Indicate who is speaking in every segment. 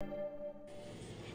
Speaker 1: あ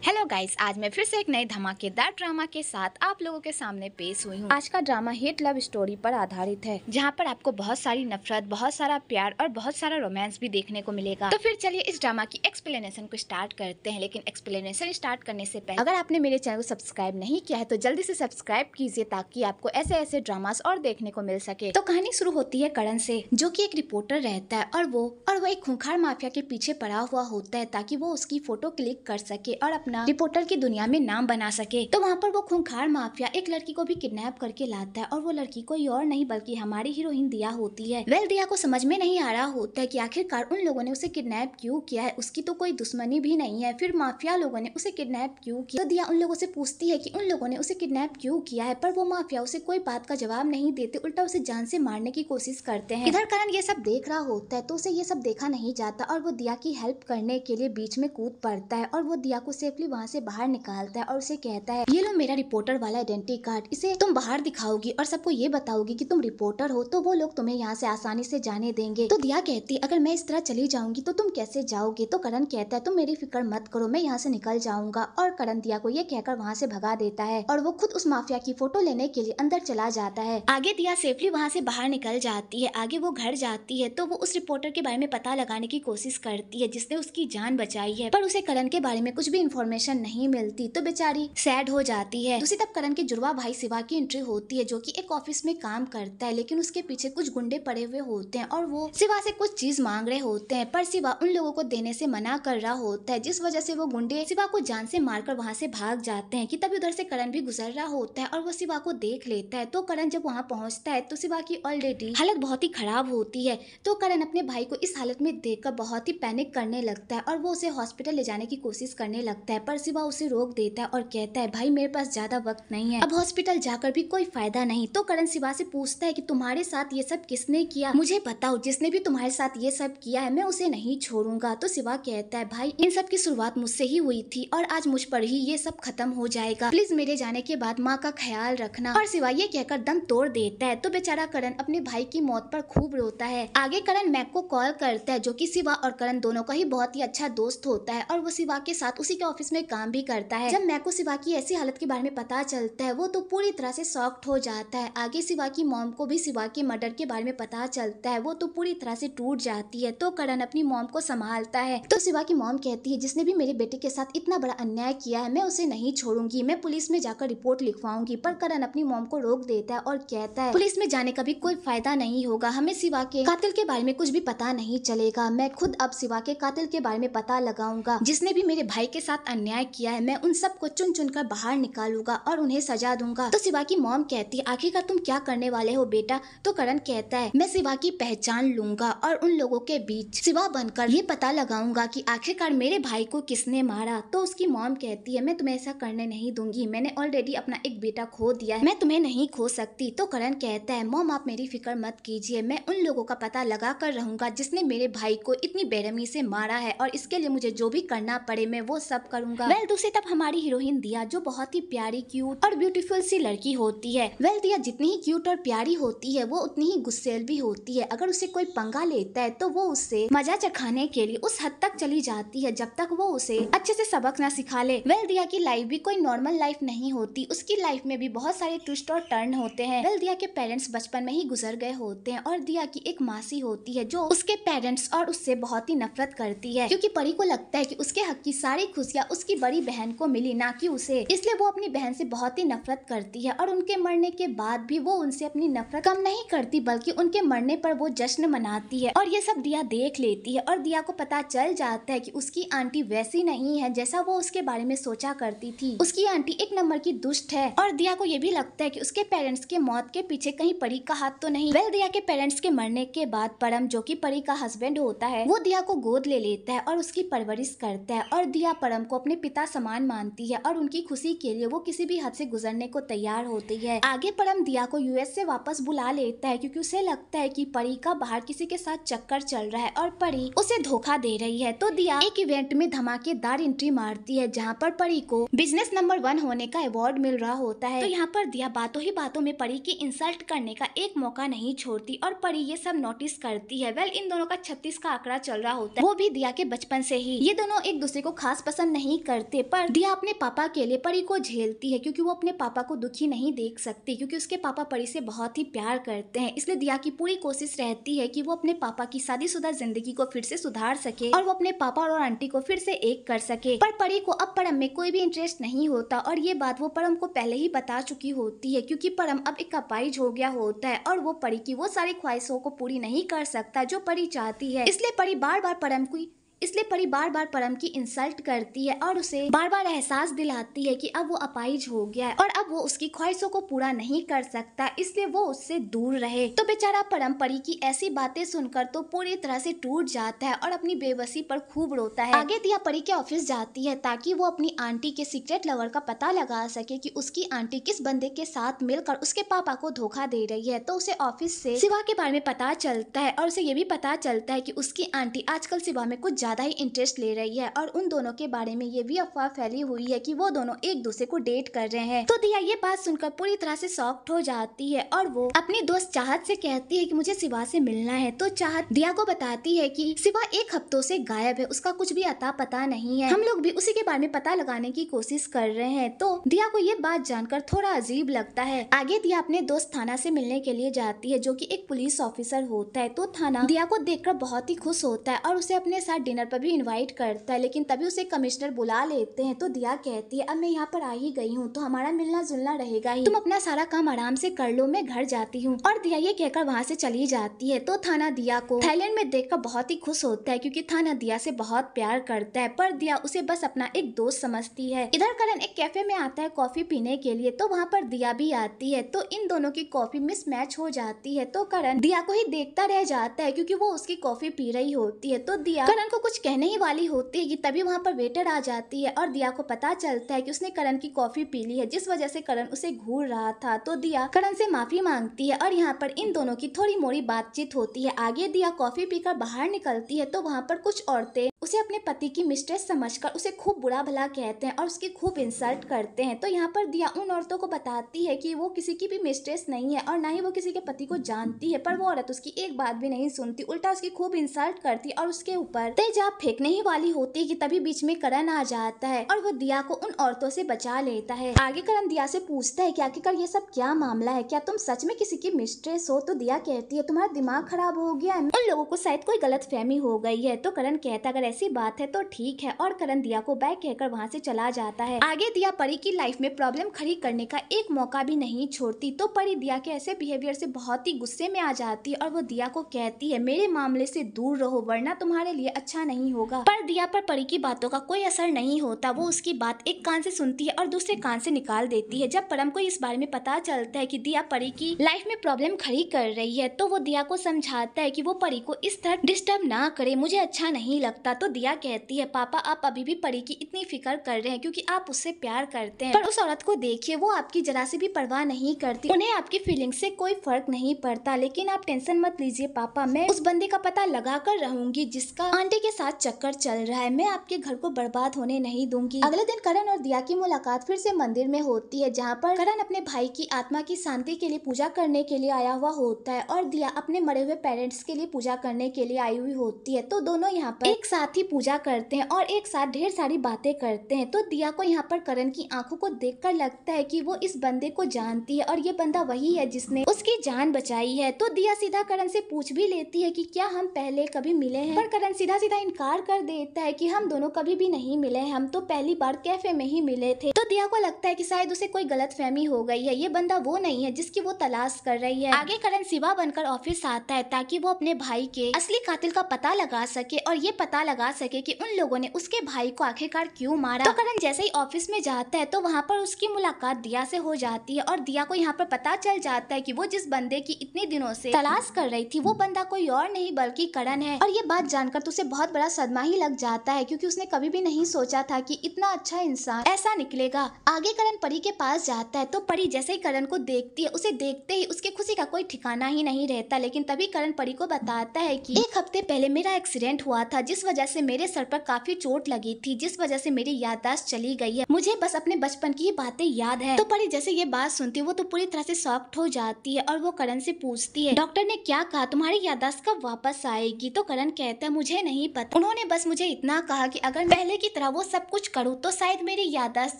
Speaker 1: hello guys आज मैं फिर से एक नए धमाकेदार ड्रामा के साथ आप लोगों के सामने पेश हुई हूँ आज का ड्रामा हिट लव स्टोरी पर आधारित है जहाँ पर आपको बहुत सारी नफरत बहुत सारा प्यार और बहुत सारा रोमांस भी देखने को मिलेगा तो फिर चलिए इस ड्रामा की एक्सप्लेनेशन को स्टार्ट करते हैं लेकिन एक्सप्लेनेशन स्टार्ट करने ऐसी पहले अगर आपने मेरे चैनल को सब्सक्राइब नहीं किया है तो जल्दी ऐसी सब्सक्राइब कीजिए ताकि आपको ऐसे ऐसे ड्रामा और देखने को मिल सके तो कहानी शुरू होती है करण ऐसी जो की एक रिपोर्टर रहता है और वो और वो एक खूंखार माफिया के पीछे पड़ा हुआ होता है ताकि वो उसकी फोटो क्लिक कर सके और अपना अपना रिपोर्टर की दुनिया में नाम बना सके तो वहाँ पर वो खूंखार माफिया एक लड़की को भी किडनैप करके लाता है और वो लड़की कोई और नहीं बल्कि हमारी हीरोइन दिया होती है वेल दिया को समझ में नहीं आ रहा होता है की आखिरकार उन लोगों ने उसे किडनैप क्यूँ किया है उसकी तो कोई दुश्मनी भी नहीं है फिर माफिया लोगों ने उसे किडनेप क्यूँ किया तो दिया उन लोगों से पूछती है की उन लोगों ने उसे किडनेप क्यूँ किया है पर वो माफिया उसे कोई बात का जवाब नहीं देते उल्टा उसे जान से मारने की कोशिश करते हैं इधर करण ये सब देख रहा होता है तो उसे ये सब देखा नहीं जाता और वो दिया की हेल्प करने के लिए बीच में कूद पड़ता है और वो दिया को सेफली स्विफ्टली वहाँ से बाहर निकालता है और उसे कहता है ये लो मेरा रिपोर्टर वाला आइडेंटिटी कार्ड इसे तुम बाहर दिखाओगी और सबको ये बताओगी कि तुम रिपोर्टर हो तो वो लोग तुम्हें यहाँ से आसानी से जाने देंगे तो दिया कहती अगर मैं इस तरह चली जाऊंगी तो तुम कैसे जाओगे तो करण कहता है तुम मेरी फिक्र मत करो मैं यहाँ से निकल जाऊंगा और करण दिया को ये कहकर वहाँ से भगा देता है और वो खुद उस माफिया की फोटो लेने के लिए अंदर चला जाता है आगे दिया सेफली वहाँ से बाहर निकल जाती है आगे वो घर जाती है तो वो उस रिपोर्टर के बारे में पता लगाने की कोशिश करती है जिसने उसकी जान बचाई है पर उसे करण के बारे में कुछ भी इन्फॉर्मेशन इन्फॉर्मेशन नहीं मिलती तो बेचारी सैड हो जाती है उसी तब करण के जुड़वा भाई सिवा की एंट्री होती है जो की एक ऑफिस में काम करता है लेकिन उसके पीछे कुछ गुंडे पड़े हुए होते हैं और वो सिवा से कुछ चीज मांग रहे होते हैं पर सिवा उन लोगों को देने से मना कर रहा होता है जिस वजह से वो गुंडे सिवा को जान से मारकर वहाँ से भाग जाते हैं कि तभी उधर से करण भी गुजर रहा होता है और वो सिवा को देख लेता है तो करण जब वहाँ पहुँचता है तो सिवा की ऑलरेडी हालत बहुत ही खराब होती है तो करण अपने भाई को इस हालत में देखकर बहुत ही पैनिक करने लगता है और वो उसे हॉस्पिटल ले जाने की कोशिश करने लगता है जाता है पर सिवा उसे रोक देता है और कहता है भाई मेरे पास ज़्यादा वक्त नहीं है अब हॉस्पिटल जाकर भी कोई फायदा नहीं तो करण सिवा से पूछता है कि तुम्हारे साथ ये सब किसने किया मुझे बताओ जिसने भी तुम्हारे साथ ये सब किया है मैं उसे नहीं छोड़ूंगा तो सिवा कहता है भाई इन सब की शुरुआत मुझसे ही हुई थी और आज मुझ पर ही ये सब खत्म हो जाएगा प्लीज मेरे जाने के बाद माँ का ख्याल रखना और सिवा ये कहकर दम तोड़ देता है तो बेचारा करण अपने भाई की मौत पर खूब रोता है आगे करण मैक को कॉल करता है जो की सिवा और करण दोनों का ही बहुत ही अच्छा दोस्त होता है और वो सिवा के साथ उसी के ऑफिस ऑफिस में काम भी करता है जब मैको सिवा की ऐसी हालत के बारे में पता चलता है वो तो पूरी तरह से सॉक्ट हो जाता है आगे सिवा की मॉम को भी सिवा के मर्डर के बारे में पता चलता है वो तो पूरी तरह से टूट जाती है तो करण अपनी मॉम को संभालता है तो सिवा की मॉम कहती है जिसने भी मेरे बेटे के साथ इतना बड़ा अन्याय किया है मैं उसे नहीं छोड़ूंगी मैं पुलिस में जाकर रिपोर्ट लिखवाऊंगी पर करण अपनी मॉम को रोक देता है और कहता है पुलिस में जाने का भी कोई फायदा नहीं होगा हमें सिवा के कातिल के बारे में कुछ भी पता नहीं चलेगा मैं खुद अब सिवा के कातिल के बारे में पता लगाऊंगा जिसने भी मेरे भाई के साथ अन्याय किया है मैं उन सबको चुन चुन कर बाहर निकालूंगा और उन्हें सजा दूंगा तो शिवा की मॉम कहती है आखिरकार तुम क्या करने वाले हो बेटा तो करण कहता है मैं शिवा की पहचान लूंगा और उन लोगों के बीच शिवा बनकर ये पता लगाऊंगा की आखिरकार मेरे भाई को किसने मारा तो उसकी मॉम कहती है मैं तुम्हें ऐसा करने नहीं दूंगी मैंने ऑलरेडी अपना एक बेटा खो दिया है मैं तुम्हें नहीं खो सकती तो करण कहता है मॉम आप मेरी फिक्र मत कीजिए मैं उन लोगों का पता लगा कर रहूंगा जिसने मेरे भाई को इतनी बेरहमी से मारा है और इसके लिए मुझे जो भी करना पड़े मैं वो सब कर डालूंगा वेल दूसरी तब हमारी हीरोइन दिया जो बहुत ही प्यारी क्यूट और ब्यूटीफुल सी लड़की होती है वेल दिया जितनी ही क्यूट और प्यारी होती है वो उतनी ही गुस्सेल भी होती है अगर उसे कोई पंगा लेता है तो वो उसे मजा चखाने के लिए उस हद तक चली जाती है जब तक वो उसे अच्छे से सबक ना सिखा ले वेल दिया की लाइफ भी कोई नॉर्मल लाइफ नहीं होती उसकी लाइफ में भी बहुत सारे ट्विस्ट और टर्न होते हैं वेल दिया के पेरेंट्स बचपन में ही गुजर गए होते हैं और दिया की एक मासी होती है जो उसके पेरेंट्स और उससे बहुत ही नफरत करती है क्योंकि परी को लगता है कि उसके हक की सारी खुशियाँ उसकी बड़ी बहन को मिली ना कि उसे इसलिए वो अपनी बहन से बहुत ही नफरत करती है और उनके मरने के बाद भी वो उनसे अपनी नफरत कम नहीं करती बल्कि उनके मरने पर वो जश्न मनाती है और ये सब दिया देख लेती है और दिया को पता चल जाता है कि उसकी आंटी वैसी नहीं है जैसा वो उसके बारे में सोचा करती थी उसकी आंटी एक नंबर की दुष्ट है और दिया को ये भी लगता है कि उसके पेरेंट्स के मौत के पीछे कहीं परी का हाथ तो नहीं वेल दिया के पेरेंट्स के मरने के बाद परम जो की परी का हस्बैंड होता है वो दिया को गोद ले लेता है और उसकी परवरिश करता है और दिया परम को अपने पिता समान मानती है और उनकी खुशी के लिए वो किसी भी हद से गुजरने को तैयार होती है आगे परम दिया को यूएस से वापस बुला लेता है क्योंकि उसे लगता है कि परी का बाहर किसी के साथ चक्कर चल रहा है और परी उसे धोखा दे रही है तो दिया एक इवेंट में धमाकेदार एंट्री मारती है जहाँ पर परी को बिजनेस नंबर वन होने का अवार्ड मिल रहा होता है तो यहाँ पर दिया बातों ही बातों में परी की इंसल्ट करने का एक मौका नहीं छोड़ती और परी ये सब नोटिस करती है वेल इन दोनों का छत्तीस का आंकड़ा चल रहा होता है वो भी दिया के बचपन से ही ये दोनों एक दूसरे को खास पसंद नहीं नहीं करते पर दिया अपने पापा के लिए परी को झेलती है क्योंकि वो अपने पापा को दुखी नहीं देख सकती क्योंकि उसके पापा परी से बहुत ही प्यार करते हैं इसलिए दिया की पूरी कोशिश रहती है कि वो अपने पापा की शादीशुदा जिंदगी को फिर से सुधार सके और वो अपने पापा और आंटी को फिर से एक कर सके पर परी को अब परम में कोई भी इंटरेस्ट नहीं होता और ये बात वो परम को पहले ही बता चुकी होती है क्योंकि परम अब एक अपाइज हो गया होता है और वो परी की वो सारी ख्वाहिशों को पूरी नहीं कर सकता जो परी चाहती है इसलिए परी बार बार परम की इसलिए परी बार बार परम की इंसल्ट करती है और उसे बार बार एहसास दिलाती है कि अब वो अपाइज हो गया है और अब वो उसकी ख्वाहिशों को पूरा नहीं कर सकता इसलिए वो उससे दूर रहे तो बेचारा परम परी की ऐसी बातें सुनकर तो पूरी तरह से टूट जाता है और अपनी बेबसी पर खूब रोता है आगे दिया परी के ऑफिस जाती है ताकि वो अपनी आंटी के सीक्रेट लवर का पता लगा सके की उसकी आंटी किस बंदे के साथ मिलकर उसके पापा को धोखा दे रही है तो उसे ऑफिस से सिवा के बारे में पता चलता है और उसे ये भी पता चलता है की उसकी आंटी आजकल सिवा में कुछ ज़्यादा ही इंटरेस्ट ले रही है और उन दोनों के बारे में ये भी अफवाह फैली हुई है कि वो दोनों एक दूसरे को डेट कर रहे हैं तो दिया ये बात सुनकर पूरी तरह से सॉफ्ट हो जाती है और वो अपने दोस्त चाहत से कहती है कि मुझे सिवा से मिलना है तो चाहत दिया को बताती है कि सिवा एक हफ्तों से गायब है उसका कुछ भी अता पता नहीं है हम लोग भी उसी के बारे में पता लगाने की कोशिश कर रहे हैं तो दिया को ये बात जानकर थोड़ा अजीब लगता है आगे दिया अपने दोस्त थाना से मिलने के लिए जाती है जो की एक पुलिस ऑफिसर होता है तो थाना दिया को देख बहुत ही खुश होता है और उसे अपने साथ डिनर पर भी इनवाइट करता है लेकिन तभी उसे कमिश्नर बुला लेते हैं तो दिया कहती है अब मैं यहाँ पर आ ही गई हूँ तो हमारा मिलना जुलना रहेगा ही तुम अपना सारा काम आराम से कर लो मैं घर जाती हूँ और दिया ये कहकर वहाँ से चली जाती है तो थाना दिया को थाईलैंड में देख बहुत ही खुश होता है क्यूँकी थाना दिया से बहुत प्यार करता है पर दिया उसे बस अपना एक दोस्त समझती है इधर करण एक कैफे में आता है कॉफी पीने के लिए तो वहाँ पर दिया भी आती है तो इन दोनों की कॉफी मैच हो जाती है तो करण दिया को ही देखता रह जाता है क्योंकि वो उसकी कॉफी पी रही होती है तो दिया करण को कुछ कहने ही वाली होती है तभी वहाँ पर वेटर आ जाती है और दिया को पता चलता है कि उसने करण की कॉफ़ी पी ली है जिस वजह से करण उसे घूर रहा था तो दिया करण से माफ़ी मांगती है और यहाँ पर इन दोनों की थोड़ी मोड़ी बातचीत होती है आगे दिया कॉफ़ी पीकर बाहर निकलती है तो वहाँ पर कुछ औरतें उसे अपने पति की मिस्ट्रेस कर उसे खूब बुरा भला कहते हैं और उसकी खूब इंसल्ट करते हैं तो यहाँ पर दिया उन औरतों को बताती है की वो किसी की भी मिस्ट्रेस नहीं है और ना ही वो किसी के पति को जानती है पर वो औरत उसकी एक बात भी नहीं सुनती उल्टा उसकी खूब इंसल्ट करती और उसके ऊपर तेज जब फेंकने ही वाली होती है तभी बीच में करण आ जाता है और वो दिया को उन औरतों से बचा लेता है आगे करण दिया से पूछता है कि आखिरकार ये सब क्या मामला है क्या तुम सच में किसी की मिस्ट्रेस हो तो दिया कहती है तुम्हारा दिमाग खराब हो गया है उन लोगों को शायद कोई गलत फहमी हो गई है तो करण कहता अगर ऐसी बात है तो ठीक है और करण दिया को बैग कहकर वहाँ से चला जाता है आगे दिया परी की लाइफ में प्रॉब्लम खड़ी करने का एक मौका भी नहीं छोड़ती तो परी दिया के ऐसे बिहेवियर से बहुत ही गुस्से में आ जाती है और वो दिया को कहती है मेरे मामले से दूर रहो वरना तुम्हारे लिए अच्छा ऐसा नहीं होगा पर दिया पर परी की बातों का कोई असर नहीं होता वो उसकी बात एक कान से सुनती है और दूसरे कान से निकाल देती है जब परम को इस बारे में पता चलता है कि दिया परी की लाइफ में प्रॉब्लम खड़ी कर रही है तो वो दिया को समझाता है कि वो परी को इस तरह डिस्टर्ब ना करे मुझे अच्छा नहीं लगता तो दिया कहती है पापा आप अभी भी परी की इतनी फिक्र कर रहे हैं क्योंकि आप उससे प्यार करते हैं पर उस औरत को देखिए वो आपकी जरा से भी परवाह नहीं करती उन्हें आपकी फीलिंग से कोई फर्क नहीं पड़ता लेकिन आप टेंशन मत लीजिए पापा मैं उस बंदे का पता लगा कर रहूंगी जिसका आंटी के साथ चक्कर चल रहा है मैं आपके घर को बर्बाद होने नहीं दूंगी अगले दिन करण और दिया की मुलाकात फिर से मंदिर में होती है जहाँ पर करण अपने भाई की आत्मा की शांति के लिए पूजा करने के लिए आया हुआ होता है और दिया अपने मरे हुए पेरेंट्स के लिए पूजा करने के लिए आई हुई होती है तो दोनों यहाँ पर एक साथ ही पूजा करते हैं और एक साथ ढेर सारी बातें करते हैं तो दिया को यहाँ पर करण की आंखों को देख लगता है की वो इस बंदे को जानती है और ये बंदा वही है जिसने उसकी जान बचाई है तो दिया सीधा करण से पूछ भी लेती है की क्या हम पहले कभी मिले हैं पर करण सीधा सीधा इनकार कर देता है कि हम दोनों कभी भी नहीं मिले हम तो पहली बार कैफे में ही मिले थे तो दिया को लगता है कि शायद उसे कोई गलत फहमी हो गई है ये बंदा वो नहीं है जिसकी वो तलाश कर रही है आगे करण सिवा बनकर ऑफिस आता है ताकि वो अपने भाई के असली कातिल का पता लगा सके और ये पता लगा सके की उन लोगों ने उसके भाई को आखिरकार क्यूँ मारा तो करण जैसे ही ऑफिस में जाता है तो वहाँ पर उसकी मुलाकात दिया से हो जाती है और दिया को यहाँ पर पता चल जाता है की वो जिस बंदे की इतने दिनों से तलाश कर रही थी वो बंदा कोई और नहीं बल्कि करण है और ये बात जानकर तो उसे बहुत बड़ा सदमा ही लग जाता है क्योंकि उसने कभी भी नहीं सोचा था कि इतना अच्छा इंसान ऐसा निकलेगा आगे करण परी के पास जाता है तो परी जैसे ही करण को देखती है उसे देखते ही उसके खुशी का कोई ठिकाना ही नहीं रहता लेकिन तभी करण परी को बताता है की एक हफ्ते पहले मेरा एक्सीडेंट हुआ था जिस वजह से मेरे सर पर काफी चोट लगी थी जिस वजह से मेरी याददाश्त चली गई है मुझे बस अपने बचपन की ही बातें याद है तो परी जैसे ये बात सुनती है वो तो पूरी तरह से सॉफ्ट हो जाती है और वो करण से पूछती है डॉक्टर ने क्या कहा तुम्हारी याददाश्त कब वापस आएगी तो करण कहता है मुझे नहीं पता पता उन्होंने बस मुझे इतना कहा कि अगर पहले की तरह वो सब कुछ करूँ तो शायद मेरी यादाश्त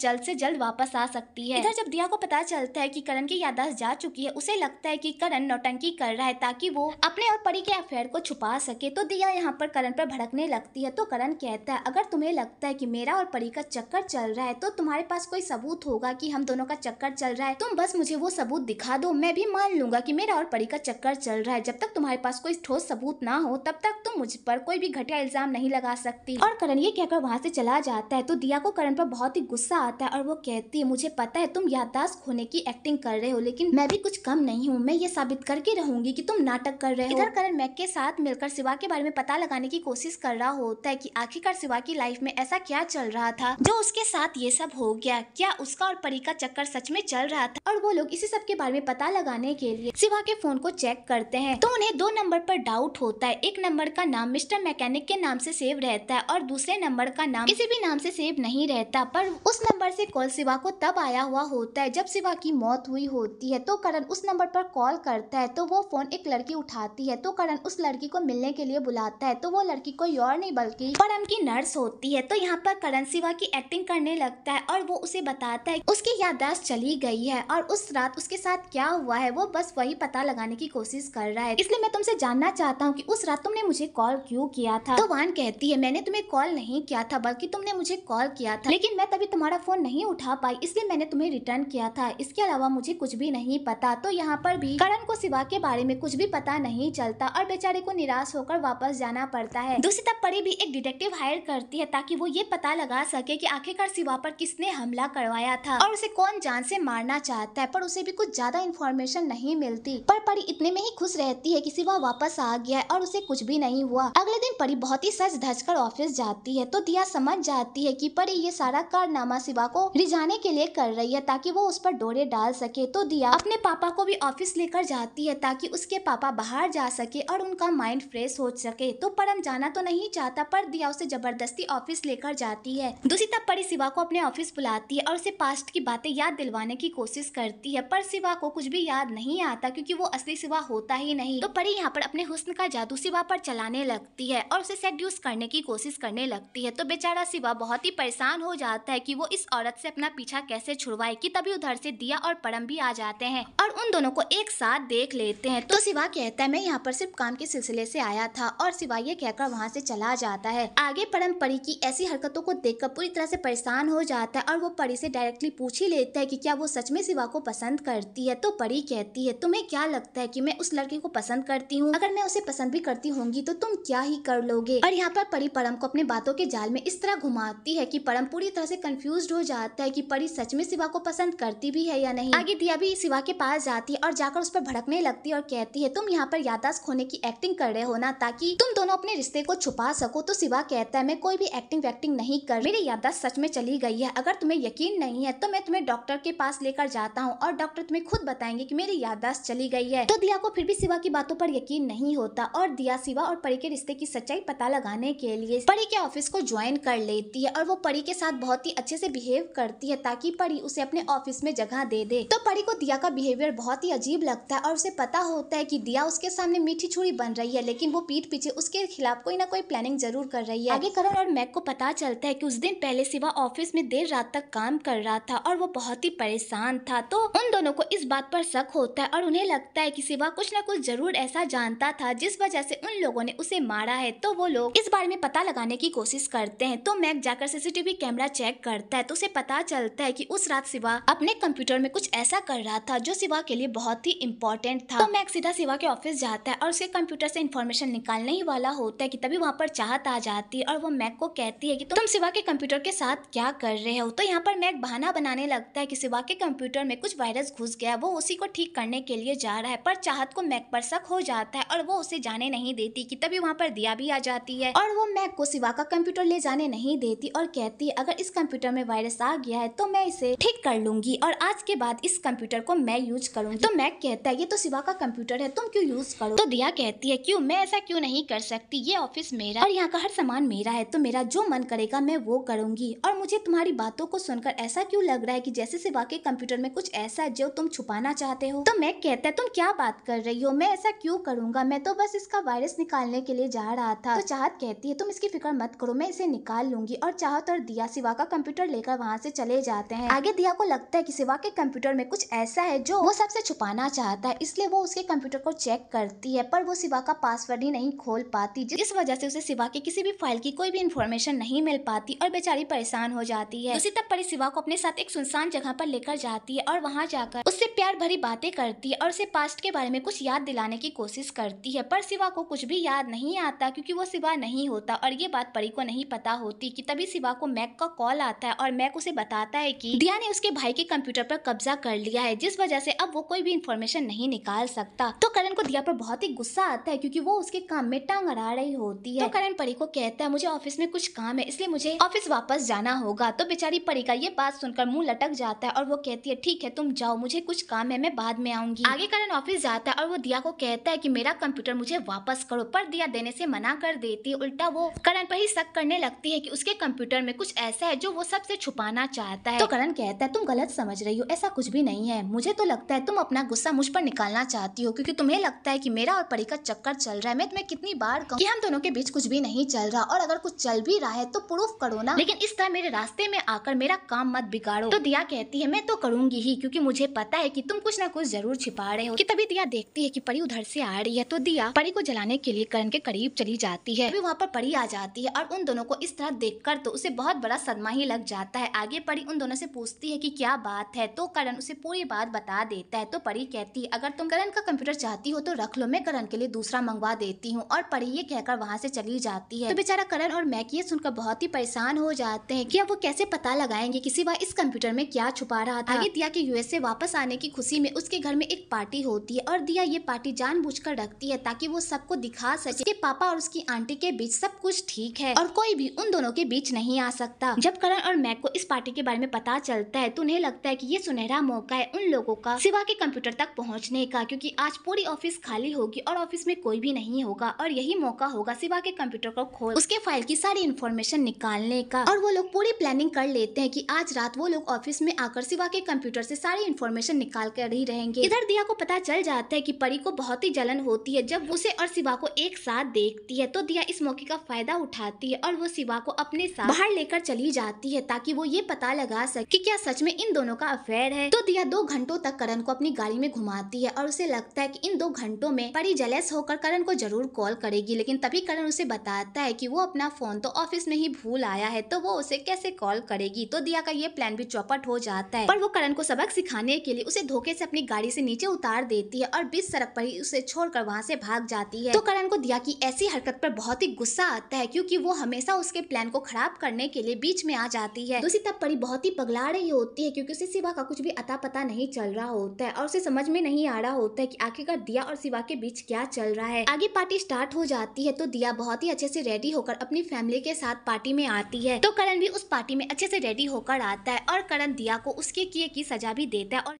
Speaker 1: जल्द से जल्द वापस आ सकती है इधर जब दिया को पता चलता है कि करण की यादाश्त जा चुकी है उसे लगता है कि करण नौटंकी कर रहा है ताकि वो अपने और परी के अफेयर को छुपा सके तो दिया यहाँ पर करण पर भड़कने लगती है तो करण कहता है अगर तुम्हें लगता है की मेरा और परी का चक्कर चल रहा है तो तुम्हारे पास कोई सबूत होगा की हम दोनों का चक्कर चल रहा है तुम बस मुझे वो सबूत दिखा दो मैं भी मान लूंगा की मेरा और परी का चक्कर चल रहा है जब तक तुम्हारे पास कोई ठोस सबूत ना हो तब तक तुम मुझ पर कोई भी घटिया इल्ज़ाम नहीं लगा सकती और करण ये कहकर वहाँ से चला जाता है तो दिया को करण पर बहुत ही गुस्सा आता है और वो कहती है मुझे पता है तुम याददाश्त खोने की एक्टिंग कर रहे हो लेकिन मैं भी कुछ कम नहीं हूँ मैं ये साबित करके रहूंगी की तुम नाटक कर रहे हो इधर करण मैक के साथ मिलकर सिवा के बारे में पता लगाने की कोशिश कर रहा होता है की आखिरकार सिवा की लाइफ में ऐसा क्या चल रहा था जो उसके साथ ये सब हो गया क्या उसका और परी का चक्कर सच में चल रहा था और वो लोग इसी सब के बारे में पता लगाने के लिए सिवा के फोन को चेक करते हैं तो उन्हें दो नंबर पर डाउट होता है एक नंबर का नाम मिस्टर मैकेनिक के नाम से सेव रहता है और दूसरे नंबर का नाम किसी भी नाम से सेव नहीं रहता पर उस नंबर से कॉल शिवा को तब आया हुआ होता है जब शिवा की मौत हुई होती है तो करण उस नंबर पर कॉल करता है तो वो फोन एक लड़की उठाती है तो करण उस लड़की को मिलने के लिए बुलाता है तो वो लड़की कोई और नहीं बल्कि परम की नर्स होती है तो यहाँ पर करण शिवा की एक्टिंग करने लगता है और वो उसे बताता है उसकी याददाश्त चली गई है और उस रात उसके साथ क्या हुआ है वो बस वही पता लगाने की कोशिश कर रहा है इसलिए मैं तुमसे जानना चाहता हूँ की उस रात तुमने मुझे कॉल क्यों किया था तो वान कहती है मैंने तुम्हें कॉल नहीं किया था बल्कि तुमने मुझे कॉल किया था लेकिन मैं तभी तुम्हारा फोन नहीं उठा पाई इसलिए मैंने तुम्हें रिटर्न किया था इसके अलावा मुझे कुछ भी नहीं पता तो यहाँ पर भी करण को सिवा के बारे में कुछ भी पता नहीं चलता और बेचारे को निराश होकर वापस जाना पड़ता है दूसरी तरफ परी भी एक डिटेक्टिव हायर करती है ताकि वो ये पता लगा सके की आखिरकार सिवा पर किसने हमला करवाया था और उसे कौन जान से मारना चाहता है पर उसे भी कुछ ज्यादा इन्फॉर्मेशन नहीं मिलती पर परी इतने में ही खुश रहती है की सिवा वापस आ गया है और उसे कुछ भी नहीं हुआ अगले दिन परी बहुत बहुत ही सच धज कर ऑफिस जाती है तो दिया समझ जाती है कि परी ये सारा कारनामा शिवा को रिझाने के लिए कर रही है ताकि वो उस पर डोरे डाल सके तो दिया अपने पापा को भी ऑफिस लेकर जाती है ताकि उसके पापा बाहर जा सके और उनका माइंड फ्रेश हो सके तो परम जाना तो नहीं चाहता पर दिया उसे जबरदस्ती ऑफिस लेकर जाती है दूसरी तरफ परी शिवा को अपने ऑफिस बुलाती है और उसे पास्ट की बातें याद दिलवाने की कोशिश करती है पर शिवा को कुछ भी याद नहीं आता क्योंकि वो असली शिवा होता ही नहीं तो परी यहाँ पर अपने हुस्न का जादू शिवा पर चलाने लगती है और उसे सेड्यूस करने की कोशिश करने लगती है तो बेचारा शिवा बहुत ही परेशान हो जाता है कि वो इस औरत से अपना पीछा कैसे छुड़वाए कि तभी उधर से दिया और परम भी आ जाते हैं और उन दोनों को एक साथ देख लेते हैं तो शिवा कहता है मैं यहाँ पर सिर्फ काम के सिलसिले से आया था और शिवा ये कहकर वहाँ से चला जाता है आगे परम परी की ऐसी हरकतों को कर पूरी तरह से परेशान हो जाता है और वो परी से डायरेक्टली पूछ ही लेता है कि क्या वो सच में शिवा को पसंद करती है तो परी कहती है तुम्हें क्या लगता है कि मैं उस लड़के को पसंद करती हूँ अगर मैं उसे पसंद भी करती होंगी तो तुम क्या ही कर लोगे आगे और यहाँ पर परी परम को अपने बातों के जाल में इस तरह घुमाती है कि परम पूरी तरह से कंफ्यूज हो जाता है कि परी सच में शिवा को पसंद करती भी है या नहीं आगे दिया भी शिवा के पास जाती है और जाकर उस पर भड़कने लगती है और कहती है तुम यहाँ पर यादाश्त खोने की एक्टिंग कर रहे हो ना ताकि तुम दोनों अपने रिश्ते को छुपा सको तो शिवा कहता है मैं कोई भी एक्टिंग वैक्टिंग नहीं कर मेरी याददाश्त सच में चली गई है अगर तुम्हें यकीन नहीं है तो मैं तुम्हें डॉक्टर के पास लेकर जाता हूँ और डॉक्टर तुम्हें खुद बताएंगे की मेरी यादाश्त चली गई है तो दिया को फिर भी शिवा की बातों पर यकीन नहीं होता और दिया शिवा और परी के रिश्ते की सच्चाई पता पता लगाने के लिए परी के ऑफिस को ज्वाइन कर लेती है और वो परी के साथ बहुत ही अच्छे से बिहेव करती है ताकि परी उसे अपने ऑफिस में जगह दे दे तो परी को दिया का बिहेवियर बहुत ही अजीब लगता है और उसे पता होता है कि दिया उसके सामने मीठी छुरी बन रही है लेकिन वो पीठ पीछे उसके खिलाफ कोई ना कोई प्लानिंग जरूर कर रही है आगे करण और मैक को पता चलता है की उस दिन पहले सिवा ऑफिस में देर रात तक काम कर रहा था और वो बहुत ही परेशान था तो उन दोनों को इस बात पर शक होता है और उन्हें लगता है की सिवा कुछ न कुछ जरूर ऐसा जानता था जिस वजह से उन लोगों ने उसे मारा है तो वो लोग इस बारे में पता लगाने की कोशिश करते हैं तो मैक जाकर सीसीटीवी कैमरा चेक करता है तो उसे पता चलता है कि उस रात शिवा अपने कंप्यूटर में कुछ ऐसा कर रहा था जो शिवा के लिए बहुत ही इम्पोर्टेंट था तो मैक सीधा शिवा के ऑफिस जाता है और उसके कंप्यूटर से इन्फॉर्मेशन निकालने ही वाला होता है की तभी वहाँ पर चाहत आ जाती है और वो मैक को कहती है की तुम शिवा के कंप्यूटर के साथ क्या कर रहे हो तो यहाँ पर मैक बहाना बनाने लगता है की शिवा के कंप्यूटर में कुछ वायरस घुस गया वो उसी को ठीक करने के लिए जा रहा है पर चाहत को मैक पर शक हो जाता है और वो उसे जाने नहीं देती की तभी वहाँ पर दिया भी आ जाता जाती है और वो मैक को सिवा का कंप्यूटर ले जाने नहीं देती और कहती है अगर इस कंप्यूटर में वायरस आ गया है तो मैं इसे ठीक कर लूंगी और आज के बाद इस कंप्यूटर को मैं यूज करूंगी तो मैक कहता है ये तो सिवा का कंप्यूटर है तुम क्यों यूज करो तो दिया कहती है क्यूँ मैं ऐसा क्यूँ नहीं कर सकती ये ऑफिस मेरा और यहाँ का हर सामान मेरा है तो मेरा जो मन करेगा मैं वो करूंगी और मुझे तुम्हारी बातों को सुनकर ऐसा क्यों लग रहा है की जैसे सिवा के कंप्यूटर में कुछ ऐसा है जो तुम छुपाना चाहते हो तो मैक कहता है तुम क्या बात कर रही हो मैं ऐसा क्यों करूंगा मैं तो बस इसका वायरस निकालने के लिए जा रहा था चाहत कहती है तुम इसकी फिक्र मत करो मैं इसे निकाल लूंगी और चाहत और दिया सिवा का कंप्यूटर लेकर वहाँ से चले जाते हैं आगे दिया को लगता है कि सिवा के कंप्यूटर में कुछ ऐसा है जो वो सबसे छुपाना चाहता है इसलिए वो उसके कंप्यूटर को चेक करती है पर वो सिवा का पासवर्ड ही नहीं खोल पाती जिस वजह से उसे सिवा के किसी भी फाइल की कोई भी इन्फॉर्मेशन नहीं मिल पाती और बेचारी परेशान हो जाती है उसी तब परी सिवा को अपने साथ एक सुनसान जगह पर लेकर जाती है और वहाँ जाकर उससे प्यार भरी बातें करती है और उसे पास्ट के बारे में कुछ याद दिलाने की कोशिश करती है पर सिवा को कुछ भी याद नहीं आता क्योंकि वो सिवा नहीं होता और ये बात परी को नहीं पता होती कि तभी सिवा को मैक का कॉल आता है और मैक उसे बताता है कि दिया ने उसके भाई के कंप्यूटर पर कब्जा कर लिया है जिस वजह से अब वो कोई भी इन्फॉर्मेशन नहीं निकाल सकता तो करण को दिया पर बहुत ही गुस्सा आता है क्योंकि वो उसके काम में टांग अड़ा रही होती है तो करण परी को कहता है मुझे ऑफिस में कुछ काम है इसलिए मुझे ऑफिस वापस जाना होगा तो बेचारी परी का ये बात सुनकर मुँह लटक जाता है और वो कहती है ठीक है तुम जाओ मुझे कुछ काम है मैं बाद में आऊंगी आगे करण ऑफिस जाता है और वो दिया को कहता है की मेरा कंप्यूटर मुझे वापस करो पर दिया देने से मना कर देती है उल्टा वो करण पर ही शक करने लगती है कि उसके कंप्यूटर में कुछ ऐसा है जो वो सबसे छुपाना चाहता है तो करण कहता है तुम गलत समझ रही हो ऐसा कुछ भी नहीं है मुझे तो लगता है तुम अपना गुस्सा मुझ पर निकालना चाहती हो क्योंकि तुम्हें लगता है कि मेरा और परी का चक्कर चल रहा है मैं तुम्हें कितनी बार कहूँ कि हम दोनों के बीच कुछ भी नहीं चल रहा और अगर कुछ चल भी रहा है तो प्रूफ करो ना लेकिन इस तरह मेरे रास्ते में आकर मेरा काम मत बिगाड़ो तो दिया कहती है मैं तो करूंगी ही क्योंकि मुझे पता है कि तुम कुछ ना कुछ जरूर छिपा रहे हो कि तभी दिया देखती है कि परी उधर से आ रही है तो दिया परी को जलाने के लिए करण के करीब चली जाती होती है वहाँ पर परी आ जाती है और उन दोनों को इस तरह देख तो उसे बहुत बड़ा सदमा ही लग जाता है आगे परी उन दोनों से पूछती है की क्या बात है तो करण उसे पूरी बात बता देता है तो परी कहती है अगर तुम करण का कंप्यूटर चाहती हो तो रख लो मैं करण के लिए दूसरा मंगवा देती हूँ और परी ये कहकर वहाँ से चली जाती है तो बेचारा करण और मैकी ये सुनकर बहुत ही परेशान हो जाते हैं कि अब वो कैसे पता लगाएंगे कि सिवा इस कंप्यूटर में क्या छुपा रहा था आगे हाँ। दिया के यूएसए वापस आने की खुशी में उसके घर में एक पार्टी होती है और दिया ये पार्टी जान रखती है ताकि वो सबको दिखा सके पापा और उसकी आंटी आंटी के बीच सब कुछ ठीक है और कोई भी उन दोनों के बीच नहीं आ सकता जब करण और मैक को इस पार्टी के बारे में पता चलता है तो उन्हें लगता है कि ये सुनहरा मौका है उन लोगों का शिवा के कंप्यूटर तक पहुंचने का क्योंकि आज पूरी ऑफिस खाली होगी और ऑफिस में कोई भी नहीं होगा और यही मौका होगा शिवा के कंप्यूटर को खोल उसके फाइल की सारी इन्फॉर्मेशन निकालने का और वो लोग पूरी प्लानिंग कर लेते हैं की आज रात वो लोग ऑफिस में आकर शिवा के कंप्यूटर ऐसी सारी इन्फॉर्मेशन निकाल कर ही रहेंगे इधर दिया को पता चल जाता है की परी को बहुत ही जलन होती है जब उसे और शिवा को एक साथ देखती है तो दिया इस मौके का फायदा उठाती है और वो शिवा को अपने साथ बाहर लेकर चली जाती है ताकि वो ये पता लगा सके कि क्या सच में इन दोनों का अफेयर है तो दिया दो घंटों तक करण को अपनी गाड़ी में घुमाती है और उसे लगता है कि इन दो घंटों में परी जलेस होकर करण को जरूर कॉल करेगी लेकिन तभी करण उसे बताता है की वो अपना फोन तो ऑफिस में ही भूल आया है तो वो उसे कैसे कॉल करेगी तो दिया का ये प्लान भी चौपट हो जाता है और वो करण को सबक सिखाने के लिए उसे धोखे से अपनी गाड़ी से नीचे उतार देती है और बीच सड़क पर ही उसे छोड़कर वहाँ से भाग जाती है तो करण को दिया की ऐसी हरकत पर बहुत ही गुस्सा आता है क्योंकि वो हमेशा उसके प्लान को खराब करने के लिए बीच में आ जाती है दूसरी तब परी बहुत ही पगला रही होती है क्योंकि उसे शिवा का कुछ भी अता पता नहीं चल रहा होता है और उसे समझ में नहीं आ रहा होता है की आखिरकार दिया और शिवा के बीच क्या चल रहा है आगे पार्टी स्टार्ट हो जाती है तो दिया बहुत ही अच्छे से रेडी होकर अपनी फैमिली के साथ पार्टी में आती है तो करण भी उस पार्टी में अच्छे से रेडी होकर आता है और करण दिया को उसके किए की सजा भी देता है और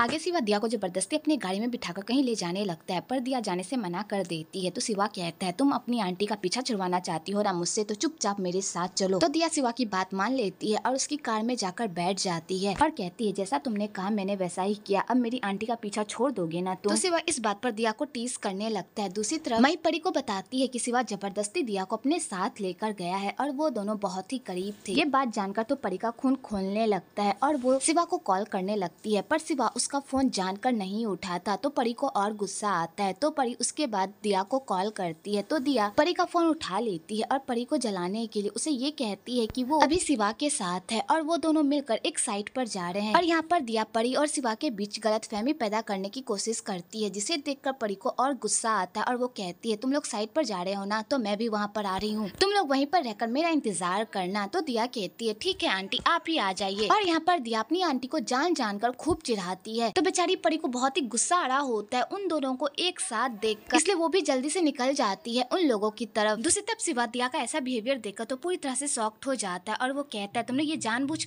Speaker 1: आगे सिवा दिया को ज़बरदस्ती अपनी गाड़ी में बिठाकर कहीं ले जाने लगता है पर दिया जाने से मना कर देती है तो सिवा कहता है तुम अपनी आंटी का पीछा छुड़वाना चाहती हो ना मुझसे तो चुपचाप मेरे साथ चलो तो दिया सिवा की बात मान लेती है और उसकी कार में जाकर बैठ जाती है और कहती है जैसा तुमने कहा मैंने वैसा ही किया अब मेरी आंटी का पीछा छोड़ दोगे ना तो सिवा इस बात पर दिया को टीस करने लगता है दूसरी तरफ मई परी को बताती है की सिवा जबरदस्ती दिया को अपने साथ लेकर गया है और वो दोनों बहुत ही करीब थे ये बात जानकर तो परी का खून खोलने लगता है और वो सिवा को कॉल करने लगती है पर सिवा उस उसका फ़ोन जानकर नहीं उठाता तो परी को और गुस्सा आता है तो परी उसके बाद दिया को कॉल करती है तो दिया परी का फ़ोन उठा लेती है और परी को जलाने के लिए उसे ये कहती है कि वो अभी शिवा के साथ है और वो दोनों मिलकर एक साइट पर जा रहे हैं और यहाँ पर दिया परी और शिवा के बीच गलत फहमी पैदा करने की कोशिश करती है जिसे कर परी को और गुस्सा आता है और वो कहती है तुम लोग साइट पर जा रहे हो ना तो मैं भी वहाँ पर आ रही हूँ तुम लोग वहीं पर रहकर मेरा इंतजार करना तो दिया कहती है ठीक है आंटी आप ही आ जाइए और यहाँ पर दिया अपनी आंटी को जान जानकर खूब चिढ़ाती है है तो बेचारी परी को बहुत ही गुस्सा आ रहा होता है उन दोनों को एक साथ देख इसलिए वो भी जल्दी से निकल जाती है उन लोगों की तरफ दूसरी तरफ दिया का ऐसा बिहेवियर देखकर तो पूरी तरह से सॉक्ट हो जाता है और वो कहता है तुमने ये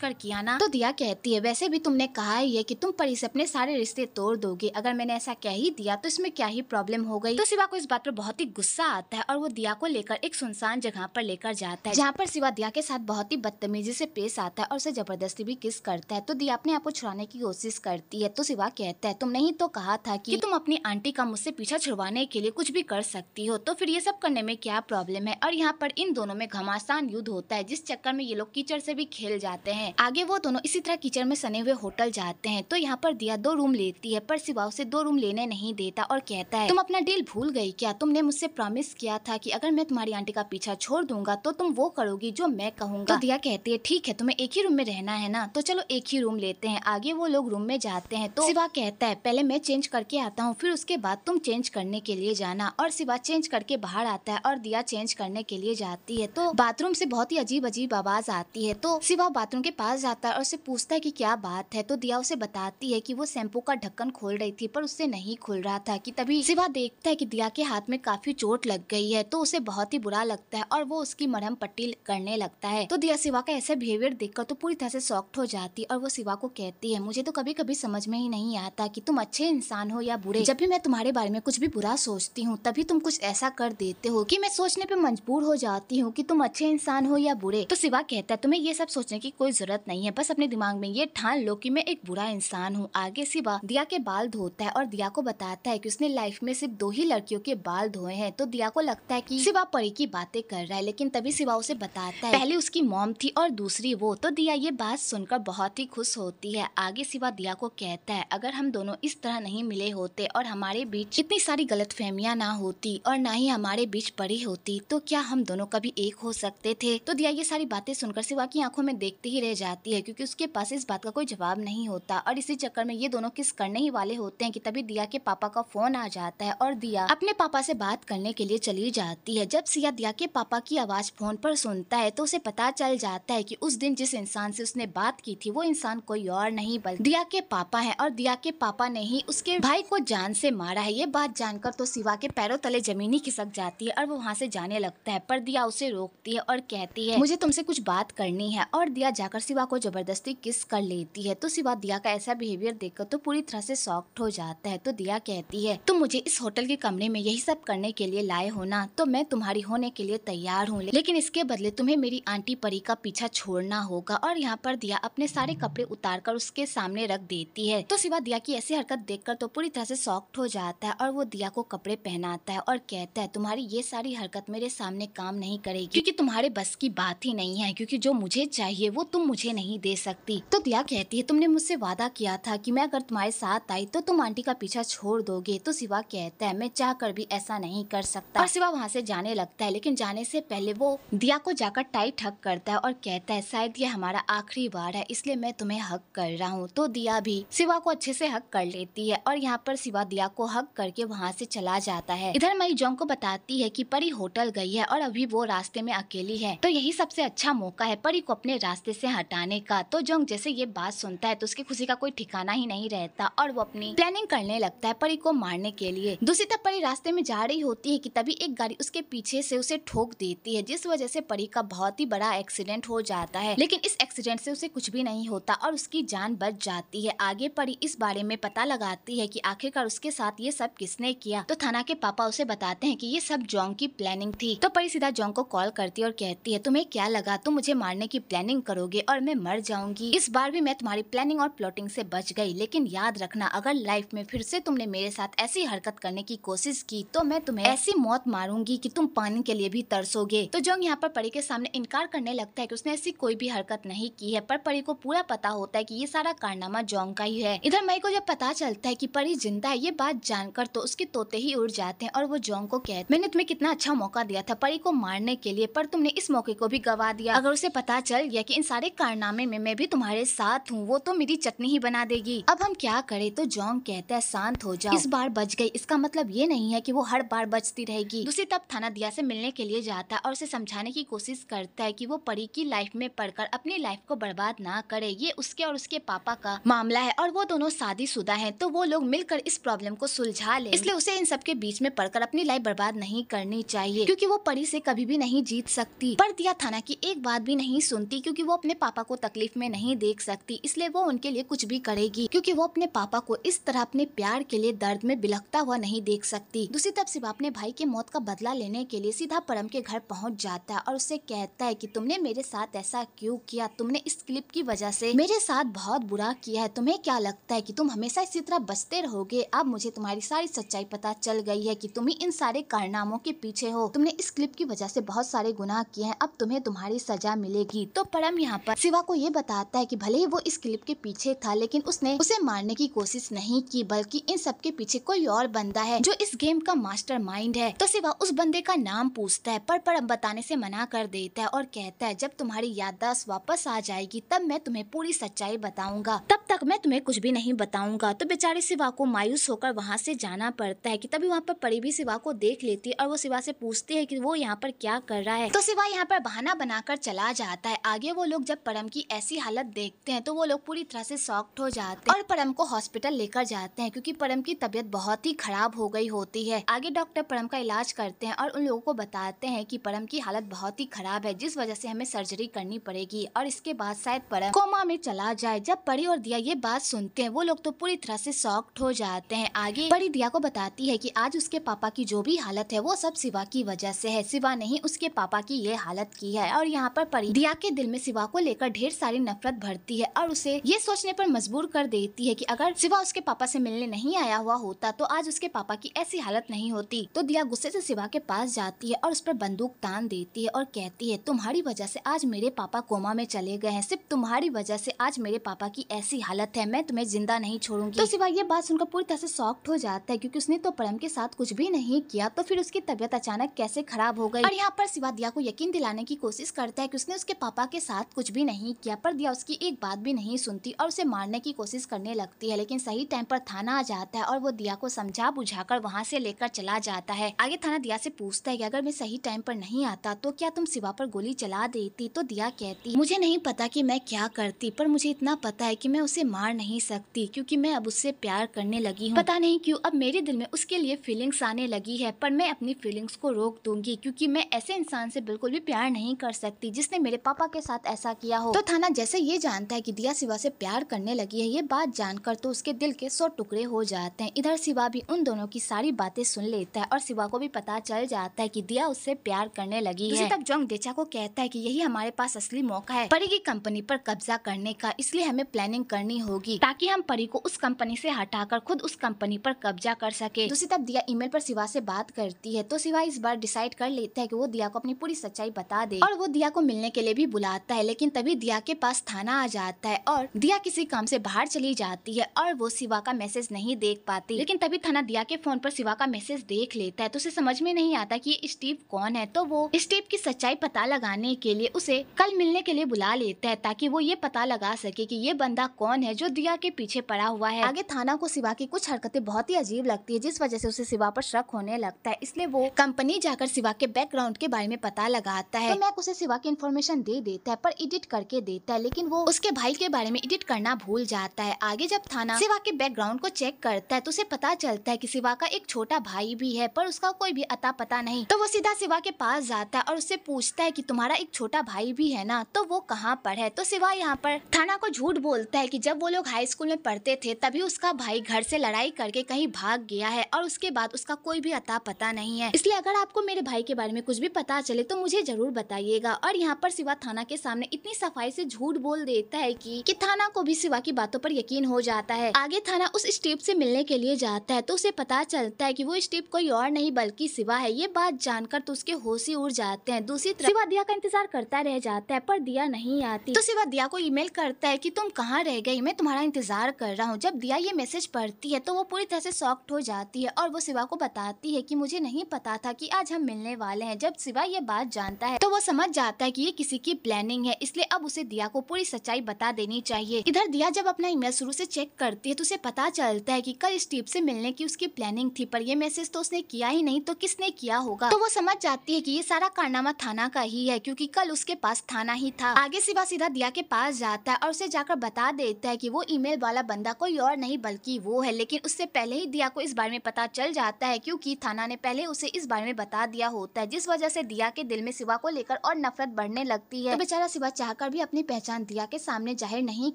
Speaker 1: कर किया ना तो दिया कहती है वैसे भी तुमने कहा ही है की तुम परी से अपने सारे रिश्ते तोड़ दोगे अगर मैंने ऐसा कह ही दिया तो इसमें क्या ही प्रॉब्लम हो गई तो सिवा को इस बात पर बहुत ही गुस्सा आता है और वो दिया को लेकर एक सुनसान जगह पर लेकर जाता है जहाँ पर सिवा दिया के साथ बहुत ही बदतमीजी से पेश आता है और उसे जबरदस्ती भी किस करता है तो दिया अपने आप को छुड़ाने की कोशिश करती है तो सिवा कहता है तुमने ही तो कहा था कि, कि तुम अपनी आंटी का मुझसे पीछा छुड़वाने के लिए कुछ भी कर सकती हो तो फिर ये सब करने में क्या प्रॉब्लम है और यहाँ पर इन दोनों में घमासान युद्ध होता है जिस चक्कर में ये लोग कीचड़ से भी खेल जाते हैं आगे वो दोनों इसी तरह कीचड़ में सने हुए होटल जाते हैं तो यहाँ पर दिया दो रूम लेती है पर सिवा उसे दो रूम लेने नहीं देता और कहता है तुम अपना डील भूल गई क्या तुमने मुझसे प्रॉमिस किया था की अगर मैं तुम्हारी आंटी का पीछा छोड़ दूंगा तो तुम वो करोगी जो मैं कहूंगा तो दिया कहती है ठीक है तुम्हें एक ही रूम में रहना है ना तो चलो एक ही रूम लेते हैं आगे वो लोग रूम में जाते हैं तो शिवा कहता है पहले मैं चेंज करके आता हूँ फिर उसके बाद तुम चेंज करने के लिए जाना और शिवा चेंज करके बाहर आता है और दिया चेंज करने के लिए जाती है तो बाथरूम से बहुत ही अजीब अजीब आवाज आती है तो शिवा बाथरूम के पास जाता है और उसे पूछता है की क्या बात है तो दिया उसे बताती है की वो शैम्पू का ढक्कन खोल रही थी पर उससे नहीं खुल रहा था की तभी शिवा देखता है की दिया के हाथ में काफी चोट लग गई है तो उसे बहुत ही बुरा लगता है और वो उसकी मरहम पट्टी करने लगता है तो दिया शिवा का ऐसा बिहेवियर देखकर तो पूरी तरह से सॉफ्ट हो जाती है और वो शिवा को कहती है मुझे तो कभी कभी समझ में में ही नहीं आता कि तुम अच्छे इंसान हो या बुरे जब भी मैं तुम्हारे बारे में कुछ भी बुरा सोचती हूँ तभी तुम कुछ ऐसा कर देते हो कि मैं सोचने पर मजबूर हो जाती हूँ कि तुम अच्छे इंसान हो या बुरे तो सिवा कहता है तुम्हें ये सब सोचने की कोई जरूरत नहीं है बस अपने दिमाग में ये ठान लो की मैं एक बुरा इंसान हूँ आगे सिवा दिया के बाल धोता है और दिया को बताता है की उसने लाइफ में सिर्फ दो ही लड़कियों के बाल धोए हैं तो दिया को लगता है की सिवा परी की बातें कर रहा है लेकिन तभी सिवा उसे बताता है पहले उसकी मॉम थी और दूसरी वो तो दिया ये बात सुनकर बहुत ही खुश होती है आगे सिवा दिया को कहता सकता है अगर हम दोनों इस तरह नहीं मिले होते और हमारे बीच इतनी सारी गलत फहमियाँ ना होती और ना ही हमारे बीच पड़ी होती तो क्या हम दोनों कभी एक हो सकते थे तो दिया ये सारी बातें सुनकर सिवा की आंखों में देखते ही रह जाती है क्योंकि उसके पास इस बात का कोई जवाब नहीं होता और इसी चक्कर में ये दोनों किस करने ही वाले होते हैं कि तभी दिया के पापा का फोन आ जाता है और दिया अपने पापा से बात करने के लिए चली जाती है जब सिया दिया के पापा की आवाज फोन पर सुनता है तो उसे पता चल जाता है कि उस दिन जिस इंसान से उसने बात की थी वो इंसान कोई और नहीं बल्कि दिया के पापा है है और दिया के पापा ने ही उसके भाई को जान से मारा है ये बात जानकर तो शिवा के पैरों तले जमीनी खिसक जाती है और वो वहाँ से जाने लगता है पर दिया उसे रोकती है और कहती है मुझे तुमसे कुछ बात करनी है और दिया जाकर शिवा को जबरदस्ती किस कर लेती है तो शिवा दिया का ऐसा बिहेवियर देखकर तो पूरी तरह से सॉफ्ट हो जाता है तो दिया कहती है तुम मुझे इस होटल के कमरे में यही सब करने के लिए लाए हो ना तो मैं तुम्हारी होने के लिए तैयार हूँ लेकिन इसके बदले तुम्हें मेरी आंटी परी का पीछा छोड़ना होगा और यहाँ पर दिया अपने सारे कपड़े उतार कर उसके सामने रख देती है तो सिवा दिया की ऐसी हरकत देखकर तो पूरी तरह से सॉफ्ट हो जाता है और वो दिया को कपड़े पहनाता है और कहता है तुम्हारी ये सारी हरकत मेरे सामने काम नहीं करेगी क्योंकि तुम्हारे बस की बात ही नहीं है क्योंकि जो मुझे चाहिए वो तुम मुझे नहीं दे सकती तो दिया कहती है तुमने मुझसे वादा किया था कि मैं अगर तुम्हारे साथ आई तो तुम आंटी का पीछा छोड़ दोगे तो सिवा कहता है मैं चाह कर भी ऐसा नहीं कर सकता और सिवा वहाँ से जाने लगता है लेकिन जाने से पहले वो दिया को जाकर टाइट हक करता है और कहता है शायद ये हमारा आखिरी बार है इसलिए मैं तुम्हें हक कर रहा हूँ तो दिया भी सिवा शिवा को अच्छे से हक कर लेती है और यहाँ पर शिवा दिया को हक करके वहाँ से चला जाता है इधर मई जोंग को बताती है कि परी होटल गई है और अभी वो रास्ते में अकेली है तो यही सबसे अच्छा मौका है परी को अपने रास्ते से हटाने का तो जोंग जैसे ये बात सुनता है तो उसकी खुशी का कोई ठिकाना ही नहीं रहता और वो अपनी प्लानिंग करने लगता है परी को मारने के लिए दूसरी तरफ परी रास्ते में जा रही होती है कि तभी एक गाड़ी उसके पीछे से उसे ठोक देती है जिस वजह से परी का बहुत ही बड़ा एक्सीडेंट हो जाता है लेकिन इस एक्सीडेंट से उसे कुछ भी नहीं होता और उसकी जान बच जाती है आगे पर परी इस बारे में पता लगाती है कि आखिरकार उसके साथ ये सब किसने किया तो थाना के पापा उसे बताते हैं कि ये सब जोंग की प्लानिंग थी तो परी सीधा जोंग को कॉल करती है और कहती है तुम्हें क्या लगा तुम मुझे मारने की प्लानिंग करोगे और मैं मर जाऊंगी इस बार भी मैं तुम्हारी प्लानिंग और प्लॉटिंग से बच गई लेकिन याद रखना अगर लाइफ में फिर से तुमने मेरे साथ ऐसी हरकत करने की कोशिश की तो मैं तुम्हें ऐसी मौत मारूंगी कि तुम पानी के लिए भी तरसोगे तो जोंग यहाँ पर परी के सामने इनकार करने लगता है कि उसने ऐसी कोई भी हरकत नहीं की है पर परी को पूरा पता होता है कि ये सारा कारनामा जोंग का ही है है इधर मई को जब पता चलता है कि परी जिंदा है ये बात जानकर तो उसके तोते ही उड़ जाते हैं और वो जोंग को कहते मैंने तुम्हें कितना अच्छा मौका दिया था परी को मारने के लिए पर तुमने इस मौके को भी गवा दिया अगर उसे पता चल गया की इन सारे कारनामे में मैं भी तुम्हारे साथ हूँ वो तो मेरी चटनी ही बना देगी अब हम क्या करे तो जोंग कहता है शांत हो जाओ इस बार बच गई इसका मतलब ये नहीं है की वो हर बार बचती रहेगी दूसरी तब थाना दिया से मिलने के लिए जाता है और उसे समझाने की कोशिश करता है कि वो परी की लाइफ में पढ़कर अपनी लाइफ को बर्बाद ना करे ये उसके और उसके पापा का मामला है और वो वो दोनों शादीशुदा हैं तो वो लोग मिलकर इस प्रॉब्लम को सुलझा ले इसलिए उसे इन सबके बीच में पढ़कर अपनी लाइफ बर्बाद नहीं करनी चाहिए क्योंकि वो परी से कभी भी नहीं जीत सकती पर दिया था ना की एक बात भी नहीं सुनती क्योंकि वो अपने पापा को तकलीफ में नहीं देख सकती इसलिए वो उनके लिए कुछ भी करेगी क्योंकि वो अपने पापा को इस तरह अपने प्यार के लिए दर्द में बिलखता हुआ नहीं देख सकती दूसरी तरफ शिवा अपने भाई की मौत का बदला लेने के लिए सीधा परम के घर पहुंच जाता है और उसे कहता है कि तुमने मेरे साथ ऐसा क्यों किया तुमने इस क्लिप की वजह से मेरे साथ बहुत बुरा किया है तुम्हें क्या लगता है कि तुम हमेशा इसी तरह बचते रहोगे अब मुझे तुम्हारी सारी सच्चाई पता चल गई है कि तुम ही इन सारे कारनामों के पीछे हो तुमने इस क्लिप की वजह से बहुत सारे गुनाह किए हैं अब तुम्हें तुम्हारी सजा मिलेगी तो परम यहाँ पर शिवा को ये बताता है कि भले ही वो इस क्लिप के पीछे था लेकिन उसने उसे मारने की कोशिश नहीं की बल्कि इन सब के पीछे कोई और बंदा है जो इस गेम का मास्टर माइंड है तो शिवा उस बंदे का नाम पूछता है पर परम बताने से मना कर देता है और कहता है जब तुम्हारी याददाश्त वापस आ जाएगी तब मैं तुम्हें पूरी सच्चाई बताऊंगा तब तक मैं तुम्हें कुछ कुछ भी नहीं बताऊंगा तो बेचारे शिवा को मायूस होकर वहाँ से जाना पड़ता है कि तभी वहाँ पर परी भी शिवा को देख लेती है और वो शिवा से पूछती है कि वो यहाँ पर क्या कर रहा है तो शिवा यहाँ पर बहाना बनाकर चला जाता है आगे वो लोग जब परम की ऐसी हालत देखते हैं तो वो लोग पूरी तरह से सॉक्ट हो जाते हैं और परम को हॉस्पिटल लेकर जाते हैं क्यूँकी परम की तबीयत बहुत ही खराब हो गई होती है आगे डॉक्टर परम का इलाज करते हैं और उन लोगों को बताते हैं की परम की हालत बहुत ही खराब है जिस वजह से हमें सर्जरी करनी पड़ेगी और इसके बाद शायद परम कोमा में चला जाए जब परी और दिया ये बात सुन सुनते हैं वो लोग तो पूरी तरह से सॉक्ट हो जाते हैं आगे बड़ी दिया को बताती है कि आज उसके पापा की जो भी हालत है वो सब शिवा की वजह से है शिवा ने ही उसके पापा की ये हालत की है और यहाँ पर परी दिया के दिल में शिवा को लेकर ढेर सारी नफरत भरती है और उसे ये सोचने पर मजबूर कर देती है कि अगर शिवा उसके पापा से मिलने नहीं आया हुआ होता तो आज उसके पापा की ऐसी हालत नहीं होती तो दिया गुस्से से शिवा के पास जाती है और उस पर बंदूक तान देती है और कहती है तुम्हारी वजह से आज मेरे पापा कोमा में चले गए हैं सिर्फ तुम्हारी वजह से आज मेरे पापा की ऐसी हालत है मैं तुम्हें तो जिंदा नहीं छोड़ूंगी तो सिवा ये बात सुनकर पूरी तरह से सॉफ्ट हो जाता है क्योंकि उसने तो प्रेम के साथ कुछ भी नहीं किया तो फिर उसकी तबियत अचानक कैसे खराब हो गई और यहाँ पर सिवा दिया को यकीन दिलाने की कोशिश करता है कि उसने उसके पापा के साथ कुछ भी नहीं किया पर दिया उसकी एक बात भी नहीं सुनती और उसे मारने की कोशिश करने लगती है लेकिन सही टाइम पर थाना आ जाता है और वो दिया को समझा बुझा कर वहाँ से लेकर चला जाता है आगे थाना दिया से पूछता है कि अगर मैं सही टाइम पर नहीं आता तो क्या तुम सिवा पर गोली चला देती तो दिया कहती मुझे नहीं पता कि मैं क्या करती पर मुझे इतना पता है कि मैं उसे मार नहीं सकती क्योंकि मैं अब उससे प्यार करने लगी हूँ पता नहीं क्यों अब मेरे दिल में उसके लिए फीलिंग्स आने लगी है पर मैं अपनी फीलिंग्स को रोक दूंगी क्योंकि मैं ऐसे इंसान से बिल्कुल भी प्यार नहीं कर सकती जिसने मेरे पापा के साथ ऐसा किया हो तो थाना जैसे ये जानता है की दिया शिवा से प्यार करने लगी है ये बात जानकर तो उसके दिल के सौ टुकड़े हो जाते हैं इधर शिवा भी उन दोनों की सारी बातें सुन लेता है और शिवा को भी पता चल जाता है की दिया उससे प्यार करने लगी है तब जोंग देचा को कहता है की यही हमारे पास असली मौका है परी की कंपनी पर कब्जा करने का इसलिए हमें प्लानिंग करनी होगी ताकि हम परी को उस कंपनी से हटाकर खुद उस कंपनी पर कब्जा कर सके दूसरी तरफ दिया ईमेल पर शिवा से बात करती है तो शिवा इस बार डिसाइड कर लेता है कि वो दिया को अपनी पूरी सच्चाई बता दे और वो दिया को मिलने के लिए भी बुलाता है लेकिन तभी दिया के पास थाना आ जाता है और दिया किसी काम से बाहर चली जाती है और वो शिवा का मैसेज नहीं देख पाती लेकिन तभी थाना दिया के फोन पर शिवा का मैसेज देख लेता है तो उसे समझ में नहीं आता की स्टीव कौन है तो वो स्टीव की सच्चाई पता लगाने के लिए उसे कल मिलने के लिए बुला लेता है ताकि वो ये पता लगा सके की ये बंदा कौन है जो दिया के पीछे पड़ा हुआ है आगे थाना को शिवा की कुछ हरकतें बहुत ही अजीब लगती है जिस वजह से उसे शिवा पर शक होने लगता है इसलिए वो कंपनी जाकर शिवा के बैकग्राउंड के बारे में पता लगाता है तो मैक उसे शिवा की इन्फॉर्मेशन दे देता है पर एडिट करके देता है लेकिन वो उसके भाई के बारे में एडिट करना भूल जाता है आगे जब थाना शिवा के बैकग्राउंड को चेक करता है तो उसे पता चलता है की शिवा का एक छोटा भाई भी है पर उसका कोई भी अता पता नहीं तो वो सीधा शिवा के पास जाता है और उससे पूछता है की तुम्हारा एक छोटा भाई भी है ना तो वो कहाँ पर है तो शिवा यहाँ पर थाना को झूठ बोलता है की जब वो लोग हाई स्कूल में पढ़ते थे तभी उसका भाई घर से लड़ाई करके कहीं भाग गया है और उसके बाद उसका कोई भी अता पता नहीं है इसलिए अगर आपको मेरे भाई के बारे में कुछ भी पता चले तो मुझे जरूर बताइएगा और यहाँ पर सिवा थाना के सामने इतनी सफाई से झूठ बोल देता है कि, कि थाना को भी सिवा की बातों पर यकीन हो जाता है आगे थाना उस स्टेप से मिलने के लिए जाता है तो उसे पता चलता है की वो स्टेप कोई और नहीं बल्कि सिवा है ये बात जानकर तो उसके होश ही उड़ जाते हैं दूसरी तरफ सिवा दिया का इंतजार करता रह जाता है पर दिया नहीं आती तो सिवा दिया को ईमेल करता है की तुम कहाँ रह गई मैं तुम्हारा इंतज़ार कर रहा हूँ जब दिया ये मैसेज पढ़ती है तो वो पूरी तरह से सॉफ्ट हो जाती है और वो शिवा को बताती है कि मुझे नहीं पता था कि आज हम मिलने वाले हैं जब शिवा ये बात जानता है तो वो समझ जाता है कि ये किसी की प्लानिंग है इसलिए अब उसे दिया को पूरी सच्चाई बता देनी चाहिए इधर दिया जब अपना ईमेल शुरू से चेक करती है तो उसे पता चलता है कि कल स्टीव से मिलने की उसकी प्लानिंग थी पर ये मैसेज तो उसने किया ही नहीं तो किसने किया होगा तो वो समझ जाती है कि ये सारा कारनामा थाना का ही है क्योंकि कल उसके पास थाना ही था आगे शिवा सीधा दिया के पास जाता है और उसे जाकर बता देता है कि वो ईमेल ईमेल वाला बंदा कोई और नहीं बल्कि वो है लेकिन उससे पहले ही दिया को इस बारे में पता चल जाता है क्योंकि थाना ने पहले उसे इस बारे में बता दिया होता है जिस वजह से दिया के दिल में सिवा को लेकर और नफरत बढ़ने लगती है तो बेचारा सिवा चाहकर भी अपनी पहचान दिया के सामने जाहिर नहीं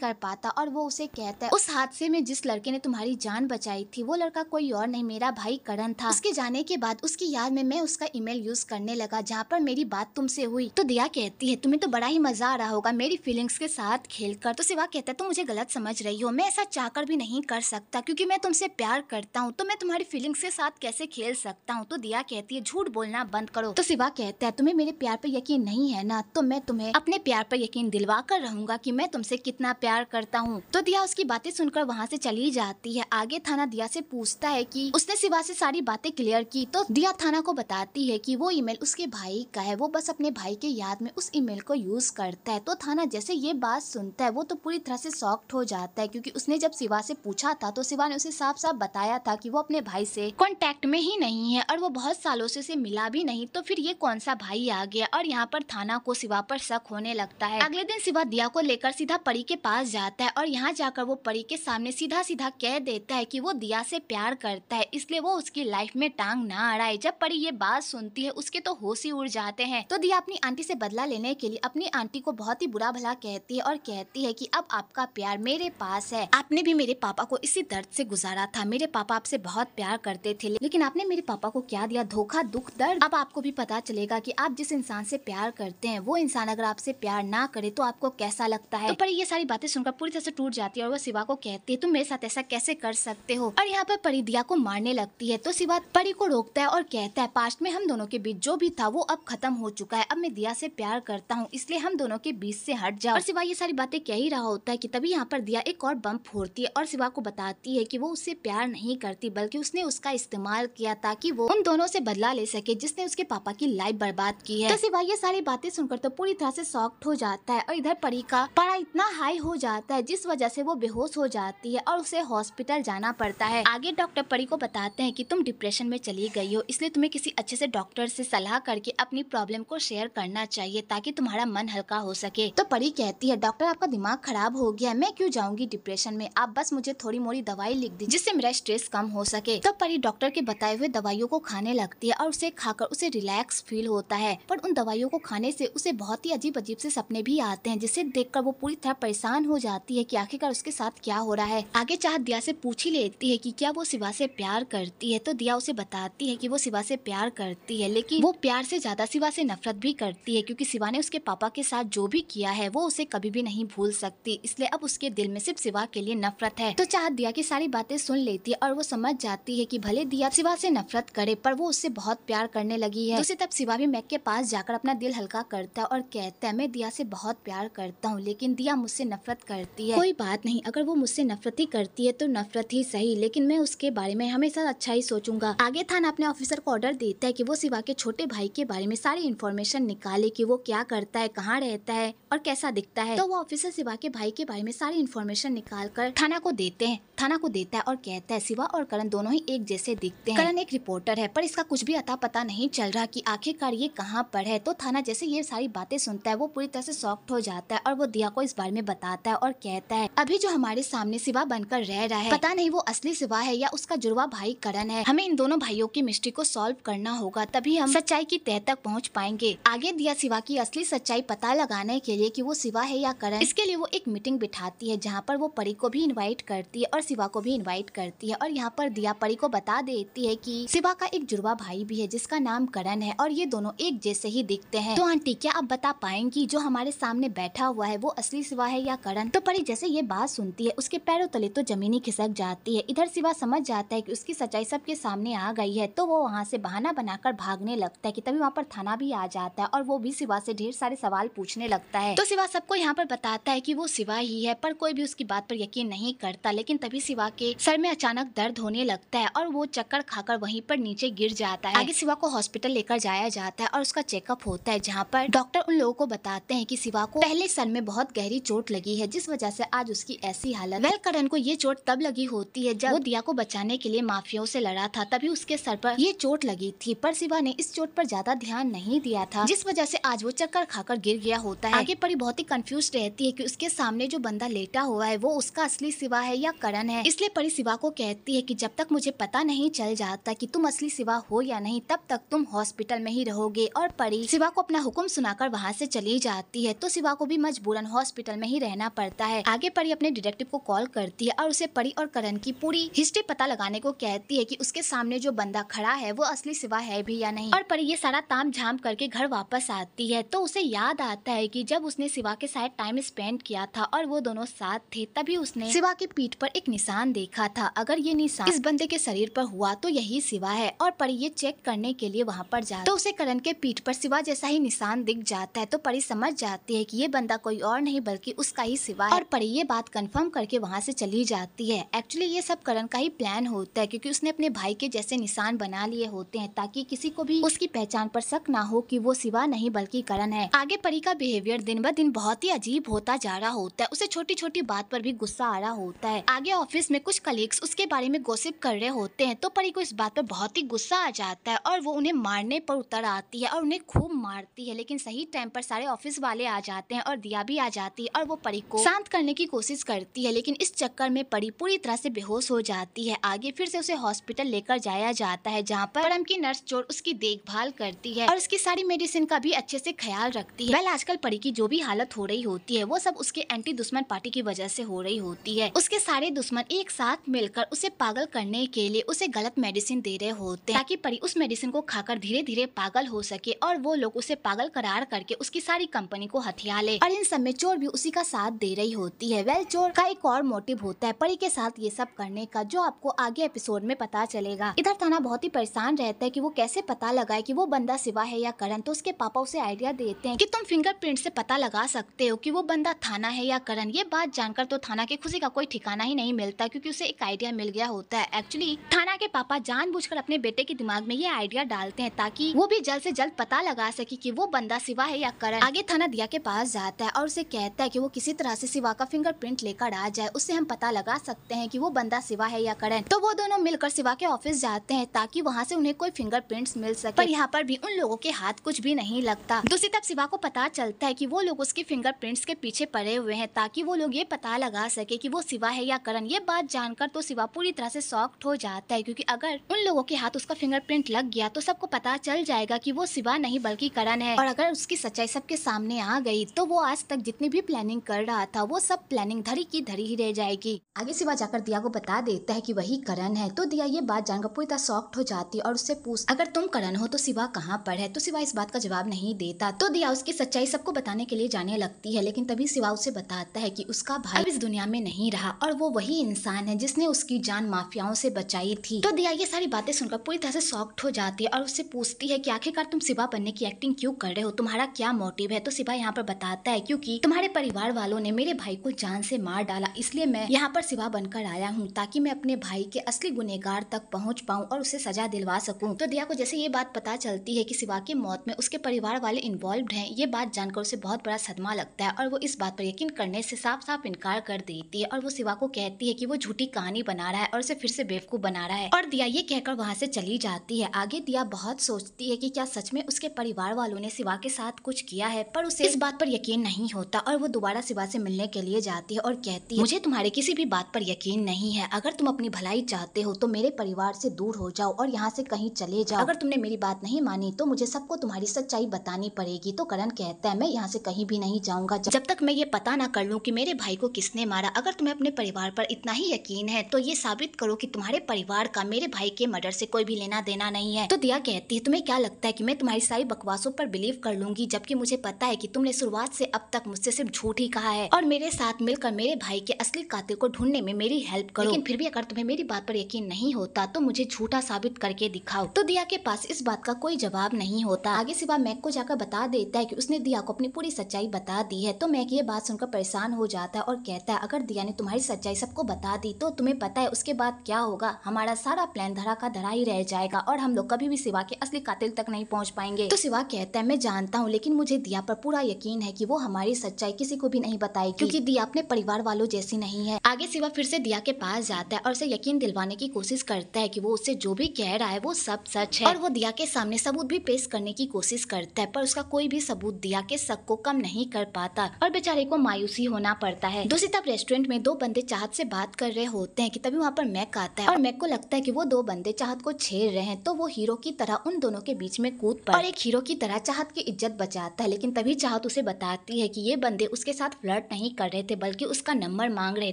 Speaker 1: कर पाता और वो उसे कहता है उस हादसे में जिस लड़के ने तुम्हारी जान बचाई थी वो लड़का कोई और नहीं मेरा भाई करण था उसके जाने के बाद उसकी याद में मैं उसका ईमेल यूज करने लगा जहाँ पर मेरी बात तुमसे हुई तो दिया कहती है तुम्हें तो बड़ा ही मजा आ रहा होगा मेरी फीलिंग्स के साथ कर तो सिवा कहता है तुम मुझे गलत समझ रही रही हो मैं ऐसा चाहकर भी नहीं कर सकता क्योंकि मैं तुमसे प्यार करता हूँ तो मैं तुम्हारी फीलिंग्स के साथ कैसे खेल सकता हूँ तो दिया कहती है झूठ बोलना बंद करो तो सिवा कहता है तुम्हें मेरे प्यार पर यकीन नहीं है ना तो मैं तुम्हें अपने प्यार पर यकीन दिलवा कर रहूंगा की मैं तुमसे कितना प्यार करता हूँ तो दिया उसकी बातें सुनकर वहाँ से चली जाती है आगे थाना दिया से पूछता है की उसने सिवा से सारी बातें क्लियर की तो दिया थाना को बताती है की वो ईमेल उसके भाई का है वो बस अपने भाई के याद में उस ईमेल को यूज करता है तो थाना जैसे ये बात सुनता है वो तो पूरी तरह से सॉक्ट हो जाता है है क्योंकि उसने जब शिवा से पूछा था तो शिवा ने उसे साफ साफ बताया था कि वो अपने भाई से कांटेक्ट में ही नहीं है और वो बहुत सालों से उसे मिला भी नहीं तो फिर ये कौन सा भाई आ गया और यहाँ पर थाना को शिवा पर शक होने लगता है अगले दिन शिवा दिया को लेकर सीधा परी के पास जाता है और यहाँ जाकर वो परी के सामने सीधा सीधा कह देता है की वो दिया से प्यार करता है इसलिए वो उसकी लाइफ में टांग ना अड़ाए जब परी ये बात सुनती है उसके तो होश ही उड़ जाते हैं तो दिया अपनी आंटी से बदला लेने के लिए अपनी आंटी को बहुत ही बुरा भला कहती है और कहती है कि अब आपका प्यार मेरे पास पास है आपने भी मेरे पापा को इसी दर्द से गुजारा था मेरे पापा आपसे बहुत प्यार करते थे लेकिन आपने मेरे पापा को क्या दिया धोखा दुख दर्द अब आपको भी पता चलेगा कि आप जिस इंसान से प्यार करते हैं वो इंसान अगर आपसे प्यार ना करे तो आपको कैसा लगता है तो पर ये सारी बातें सुनकर पूरी तरह से टूट जाती है और वो शिवा को कहती है तुम मेरे साथ ऐसा कैसे कर सकते हो और यहाँ पर परी दिया को मारने लगती है तो शिवा परी को रोकता है और कहता है पास्ट में हम दोनों के बीच जो भी था वो अब खत्म हो चुका है अब मैं दिया से प्यार करता हूँ इसलिए हम दोनों के बीच से हट जाओ और शिवा ये सारी बातें कह ही रहा होता है की तभी यहाँ पर दिया एक और बम फोड़ती है और शिवा को बताती है कि वो उससे प्यार नहीं करती बल्कि उसने उसका इस्तेमाल किया ताकि वो उन दोनों से बदला ले सके जिसने उसके पापा की लाइफ बर्बाद की है तो शिवा ये सारी बातें सुनकर तो पूरी तरह से सॉफ्ट हो जाता है और इधर परी का पारा इतना हाई हो जाता है जिस वजह से वो बेहोश हो जाती है और उसे हॉस्पिटल जाना पड़ता है आगे डॉक्टर परी को बताते हैं कि तुम डिप्रेशन में चली गई हो इसलिए तुम्हें किसी अच्छे से डॉक्टर से सलाह करके अपनी प्रॉब्लम को शेयर करना चाहिए ताकि तुम्हारा मन हल्का हो सके तो परी कहती है डॉक्टर आपका दिमाग खराब हो गया मैं क्यों जाऊंगी डिप्रेशन में आप बस मुझे थोड़ी मोड़ी दवाई लिख दी जिससे मेरा स्ट्रेस कम हो सके तब परी डॉक्टर के बताए हुए दवाइयों को खाने लगती है और उसे खाकर उसे रिलैक्स फील होता है पर उन दवाइयों को खाने से उसे बहुत ही अजीब अजीब से सपने भी आते हैं जिसे देख वो पूरी तरह परेशान हो जाती है की आखिरकार उसके साथ क्या हो रहा है आगे चाह दिया से पूछ ही लेती है की क्या वो सिवा से प्यार करती है तो दिया उसे बताती है की वो सिवा से प्यार करती है लेकिन वो प्यार से ज्यादा सिवा से नफरत भी करती है क्योंकि सिवा ने उसके पापा के साथ जो भी किया है वो उसे कभी भी नहीं भूल सकती इसलिए अब उसके दिल में सिर्फ सिवा के लिए नफरत है तो चाह दिया की सारी बातें सुन लेती है और वो समझ जाती है की भले दिया शिवा से नफरत करे पर वो उससे बहुत प्यार करने लगी है उसे तब शिवा भी मैक के पास जाकर अपना दिल हल्का करता है और कहता है मैं दिया से बहुत प्यार करता हूँ लेकिन दिया मुझसे नफरत करती है कोई बात नहीं अगर वो मुझसे नफरत ही करती है तो नफरत ही सही लेकिन मैं उसके बारे में हमेशा अच्छा ही सोचूंगा आगे थाना अपने ऑफिसर को ऑर्डर देता है कि वो शिवा के छोटे भाई के बारे में सारी इन्फॉर्मेशन निकाले कि वो क्या करता है कहाँ रहता है और कैसा दिखता है तो वो ऑफिसर शिवा के भाई के बारे में सारी इन्फॉर्मेशन निकाल कर थाना को देते हैं थाना को देता है और कहता है शिवा और करण दोनों ही एक जैसे दिखते हैं करण एक रिपोर्टर है पर इसका कुछ भी अता पता नहीं चल रहा कि आखिरकार ये कहाँ पर है तो थाना जैसे ये सारी बातें सुनता है वो पूरी तरह से सॉफ्ट हो जाता है और वो दिया को इस बारे में बताता है और कहता है अभी जो हमारे सामने शिवा बनकर रह रहा है पता नहीं वो असली शिवा है या उसका जुड़वा भाई करण है हमें इन दोनों भाइयों की मिस्ट्री को सोल्व करना होगा तभी हम सच्चाई की तह तक पहुँच पाएंगे आगे दिया शिवा की असली सच्चाई पता लगाने के लिए की वो शिवा है या करण इसके लिए वो एक मीटिंग बिठाती है जहाँ पर और वो परी को भी इनवाइट करती है और शिवा को भी इनवाइट करती है और यहाँ पर दिया परी को बता देती है कि शिवा का एक जुड़वा भाई भी है जिसका नाम करण है और ये दोनों एक जैसे ही दिखते हैं तो आंटी क्या आप बता पाएंगी जो हमारे सामने बैठा हुआ है वो असली शिवा है या करण तो परी जैसे ये बात सुनती है उसके पैरों तले तो जमीनी खिसक जाती है इधर शिवा समझ जाता है की उसकी सच्चाई सबके सामने आ गई है तो वो वहाँ से बहाना बनाकर भागने लगता है की तभी वहाँ पर थाना भी आ जाता है और वो भी शिवा से ढेर सारे सवाल पूछने लगता है तो शिवा सबको यहाँ पर बताता है की वो शिवा ही है पर कोई भी उसकी बात पर यकीन नहीं करता लेकिन तभी शिवा के सर में अचानक दर्द होने लगता है और वो चक्कर खाकर वहीं पर नीचे गिर जाता है आगे शिवा को हॉस्पिटल लेकर जाया जाता है और उसका चेकअप होता है जहाँ पर डॉक्टर उन लोगों को बताते हैं की शिवा को पहले सर में बहुत गहरी चोट लगी है जिस वजह से आज उसकी ऐसी हालत वेल करण को ये चोट तब लगी होती है जब वो दिया को बचाने के लिए माफियाओं से लड़ा था तभी उसके सर पर ये चोट लगी थी पर शिवा ने इस चोट पर ज्यादा ध्यान नहीं दिया था जिस वजह से आज वो चक्कर खाकर गिर गया होता है आगे परी बहुत ही कंफ्यूज रहती है कि उसके सामने जो बंदा लेटा हुआ है है वो उसका असली सिवा है या करण है इसलिए परी सिवा को कहती है कि जब तक मुझे पता नहीं चल जाता कि तुम असली सिवा हो या नहीं तब तक तुम हॉस्पिटल में ही रहोगे और परी सिवा को अपना हुक्म सुनाकर वहाँ से चली जाती है तो सिवा को भी मजबूरन हॉस्पिटल में ही रहना पड़ता है आगे परी अपने डिटेक्टिव को कॉल करती है और उसे परी और करण की पूरी हिस्ट्री पता लगाने को कहती है की उसके सामने जो बंदा खड़ा है वो असली सिवा है भी या नहीं और परी ये सारा ताम झाम करके घर वापस आती है तो उसे याद आता है की जब उसने सिवा के साथ टाइम स्पेंड किया था और वो दोनों साथ थे थी तभी उसने शिवा के पीठ पर एक निशान देखा था अगर ये निशान इस बंदे के शरीर पर हुआ तो यही शिवा है और परी ये चेक करने के लिए वहाँ पर जाती तो उसे करण के पीठ पर शिवा जैसा ही निशान दिख जाता है तो परी समझ जाती है कि ये बंदा कोई और नहीं बल्कि उसका ही शिवा और परी ये बात कंफर्म करके वहाँ से चली जाती है एक्चुअली ये सब करण का ही प्लान होता है क्यूँकी उसने अपने भाई के जैसे निशान बना लिए होते हैं ताकि किसी को भी उसकी पहचान पर शक ना हो कि वो शिवा नहीं बल्कि करण है आगे परी का बिहेवियर दिन ब दिन बहुत ही अजीब होता जा रहा होता है उसे छोटी छोटी बात पर पर भी गुस्सा आ रहा होता है आगे ऑफिस में कुछ कलीग्स उसके बारे में गोसिप कर रहे होते हैं तो परी को इस बात पर बहुत ही गुस्सा आ जाता है और वो उन्हें मारने पर उतर आती है और उन्हें खूब मारती है लेकिन सही टाइम पर सारे ऑफिस वाले आ जाते हैं और दिया भी आ जाती है और वो परी को शांत करने की कोशिश करती है लेकिन इस चक्कर में परी पूरी तरह से बेहोश हो जाती है आगे फिर से उसे हॉस्पिटल लेकर जाया जाता है जहाँ पर परम की नर्स चोर उसकी देखभाल करती है और उसकी सारी मेडिसिन का भी अच्छे से ख्याल रखती है वेल आजकल परी की जो भी हालत हो रही होती है वो सब उसके एंटी दुश्मन पार्टी की वजह से हो रही होती है उसके सारे दुश्मन एक साथ मिलकर उसे पागल करने के लिए उसे गलत मेडिसिन दे रहे होते हैं ताकि परी उस मेडिसिन को खाकर धीरे धीरे पागल हो सके और वो लोग उसे पागल करार करके उसकी सारी कंपनी को हथिया ले और इन सब में चोर भी उसी का साथ दे रही होती है वेल चोर का एक और मोटिव होता है परी के साथ ये सब करने का जो आपको आगे एपिसोड में पता चलेगा इधर थाना बहुत ही परेशान रहता है की वो कैसे पता लगाए की वो बंदा सिवा है या करण तो उसके पापा उसे आइडिया देते हैं की तुम फिंगरप्रिंट से पता लगा सकते हो कि वो बंदा थाना है या करण ये बात जानकर तो तो थाना के खुशी का कोई ठिकाना ही नहीं मिलता क्योंकि उसे एक आइडिया मिल गया होता है एक्चुअली थाना के पापा जानबूझकर अपने बेटे के दिमाग में ये आइडिया डालते हैं ताकि वो भी जल्द से जल्द पता लगा सके कि वो बंदा सिवा है या करण आगे थाना दिया के पास जाता है और उसे कहता है की वो किसी तरह से सिवा का फिंगरप्रिंट लेकर आ जाए उससे हम पता लगा सकते हैं की वो बंदा सिवा है या करण तो वो दोनों मिलकर सिवा के ऑफिस जाते हैं ताकि वहाँ से उन्हें कोई फिंगरप्रिंट्स मिल सके पर यहाँ पर भी उन लोगों के हाथ कुछ भी नहीं लगता दूसरी तरफ सिवा को पता चलता है की वो लोग उसके फिंगर के पीछे पड़े हुए हैं ताकि वो लोग ये पता लगा सके कि वो शिवा है या करण ये बात जानकर तो शिवा पूरी तरह से सॉक्ट हो जाता है क्योंकि अगर उन लोगों के हाथ उसका फिंगरप्रिंट लग गया तो सबको पता चल जाएगा कि वो शिवा नहीं बल्कि करण है और अगर उसकी सच्चाई सबके सामने आ गई तो वो आज तक जितनी भी प्लानिंग कर रहा था वो सब प्लानिंग धरी की धरी ही रह जाएगी आगे शिवा जाकर दिया को बता देता है की वही करण है तो दिया ये बात जानकर पूरी तरह सॉक्ट हो जाती है और उससे पूछ अगर तुम करण हो तो शिवा कहाँ पर है तो शिवा इस बात का जवाब नहीं देता तो दिया उसकी सच्चाई सबको बताने के लिए जाने लगती है लेकिन तभी शिवा उसे बताता है की उसका भाई अब इस दुनिया में नहीं रहा और वो वही इंसान है जिसने उसकी जान माफियाओं से बचाई थी तो दिया ये सारी बातें सुनकर पूरी तरह से सॉफ्ट हो जाती है और उससे पूछती है कि आखिरकार तुम सिवा बनने की एक्टिंग क्यों कर रहे हो तुम्हारा क्या मोटिव है तो सिवा यहाँ पर बताता है क्योंकि तुम्हारे परिवार वालों ने मेरे भाई को जान से मार डाला इसलिए मैं यहाँ पर सिवा बनकर आया हूँ ताकि मैं अपने भाई के असली गुनेगार तक पहुँच पाऊँ और उसे सजा दिलवा सकूँ तो दिया को जैसे ये बात पता चलती है की सिवा की मौत में उसके परिवार वाले इन्वॉल्व है ये बात जानकर उसे बहुत बड़ा सदमा लगता है और वो इस बात पर यकीन करने से साफ साफ इनकार इनकार कर देती है और वो शिवा को कहती है कि वो झूठी कहानी बना रहा है और उसे फिर से बेवकूफ़ बना रहा है और दिया ये कहकर वहाँ से चली जाती है आगे दिया बहुत सोचती है कि क्या सच में उसके परिवार वालों ने शिवा के साथ कुछ किया है पर उसे इस बात पर यकीन नहीं होता और वो दोबारा शिवा से मिलने के लिए जाती है और कहती है मुझे तुम्हारे किसी भी बात पर यकीन नहीं है अगर तुम अपनी भलाई चाहते हो तो मेरे परिवार से दूर हो जाओ और यहाँ से कहीं चले जाओ अगर तुमने मेरी बात नहीं मानी तो मुझे सबको तुम्हारी सच्चाई बतानी पड़ेगी तो करण कहता है मैं यहाँ से कहीं भी नहीं जाऊंगा जब तक मैं ये पता ना कर लूँ की मेरे भाई को किस किसने मारा अगर तुम्हें अपने परिवार पर इतना ही यकीन है तो ये साबित करो कि तुम्हारे परिवार का मेरे भाई के मर्डर से कोई भी लेना देना नहीं है तो दिया कहती है तुम्हें क्या लगता है कि मैं तुम्हारी सारी बकवासों पर बिलीव कर लूंगी जबकि मुझे पता है कि तुमने शुरुआत से अब तक मुझसे सिर्फ झूठ ही कहा है और मेरे साथ मिलकर मेरे भाई के असली कातिल को ढूंढने में मेरी हेल्प करो लेकिन फिर भी अगर तुम्हें मेरी बात पर यकीन नहीं होता तो मुझे झूठा साबित करके दिखाओ तो दिया के पास इस बात का कोई जवाब नहीं होता आगे सिवा मैक को जाकर बता देता है की उसने दिया को अपनी पूरी सच्चाई बता दी है तो मैक ये बात सुनकर परेशान हो जाता है और कह कहता है अगर दिया ने तुम्हारी सच्चाई सबको बता दी तो तुम्हें पता है उसके बाद क्या होगा हमारा सारा प्लान धरा का धरा ही रह जाएगा और हम लोग कभी भी सिवा के असली कातिल तक नहीं पहुंच पाएंगे तो सिवा कहता है मैं जानता हूँ लेकिन मुझे दिया पर पूरा यकीन है की वो हमारी सच्चाई किसी को भी नहीं बताएगी क्यूँकी दिया अपने परिवार वालों जैसी नहीं है आगे सिवा फिर से दिया के पास जाता है और उसे यकीन दिलवाने की कोशिश करता है की वो उससे जो भी कह रहा है वो सब सच है और वो दिया के सामने सबूत भी पेश करने की कोशिश करता है पर उसका कोई भी सबूत दिया के शक को कम नहीं कर पाता और बेचारे को मायूसी होना पड़ता है दूसरी तब रेस्टोरेंट में दो बंदे चाहत से बात कर रहे होते हैं कि तभी वहाँ पर मैक आता है और मैक को लगता है कि वो दो बंदे चाहत को छेड़ रहे हैं तो वो हीरो की तरह उन दोनों के बीच में कूद पड़ा और एक हीरो की तरह चाहत की इज्जत बचाता है लेकिन तभी चाहत उसे बताती है कि ये बंदे उसके साथ फ्लर्ट नहीं कर रहे थे बल्कि उसका नंबर मांग रहे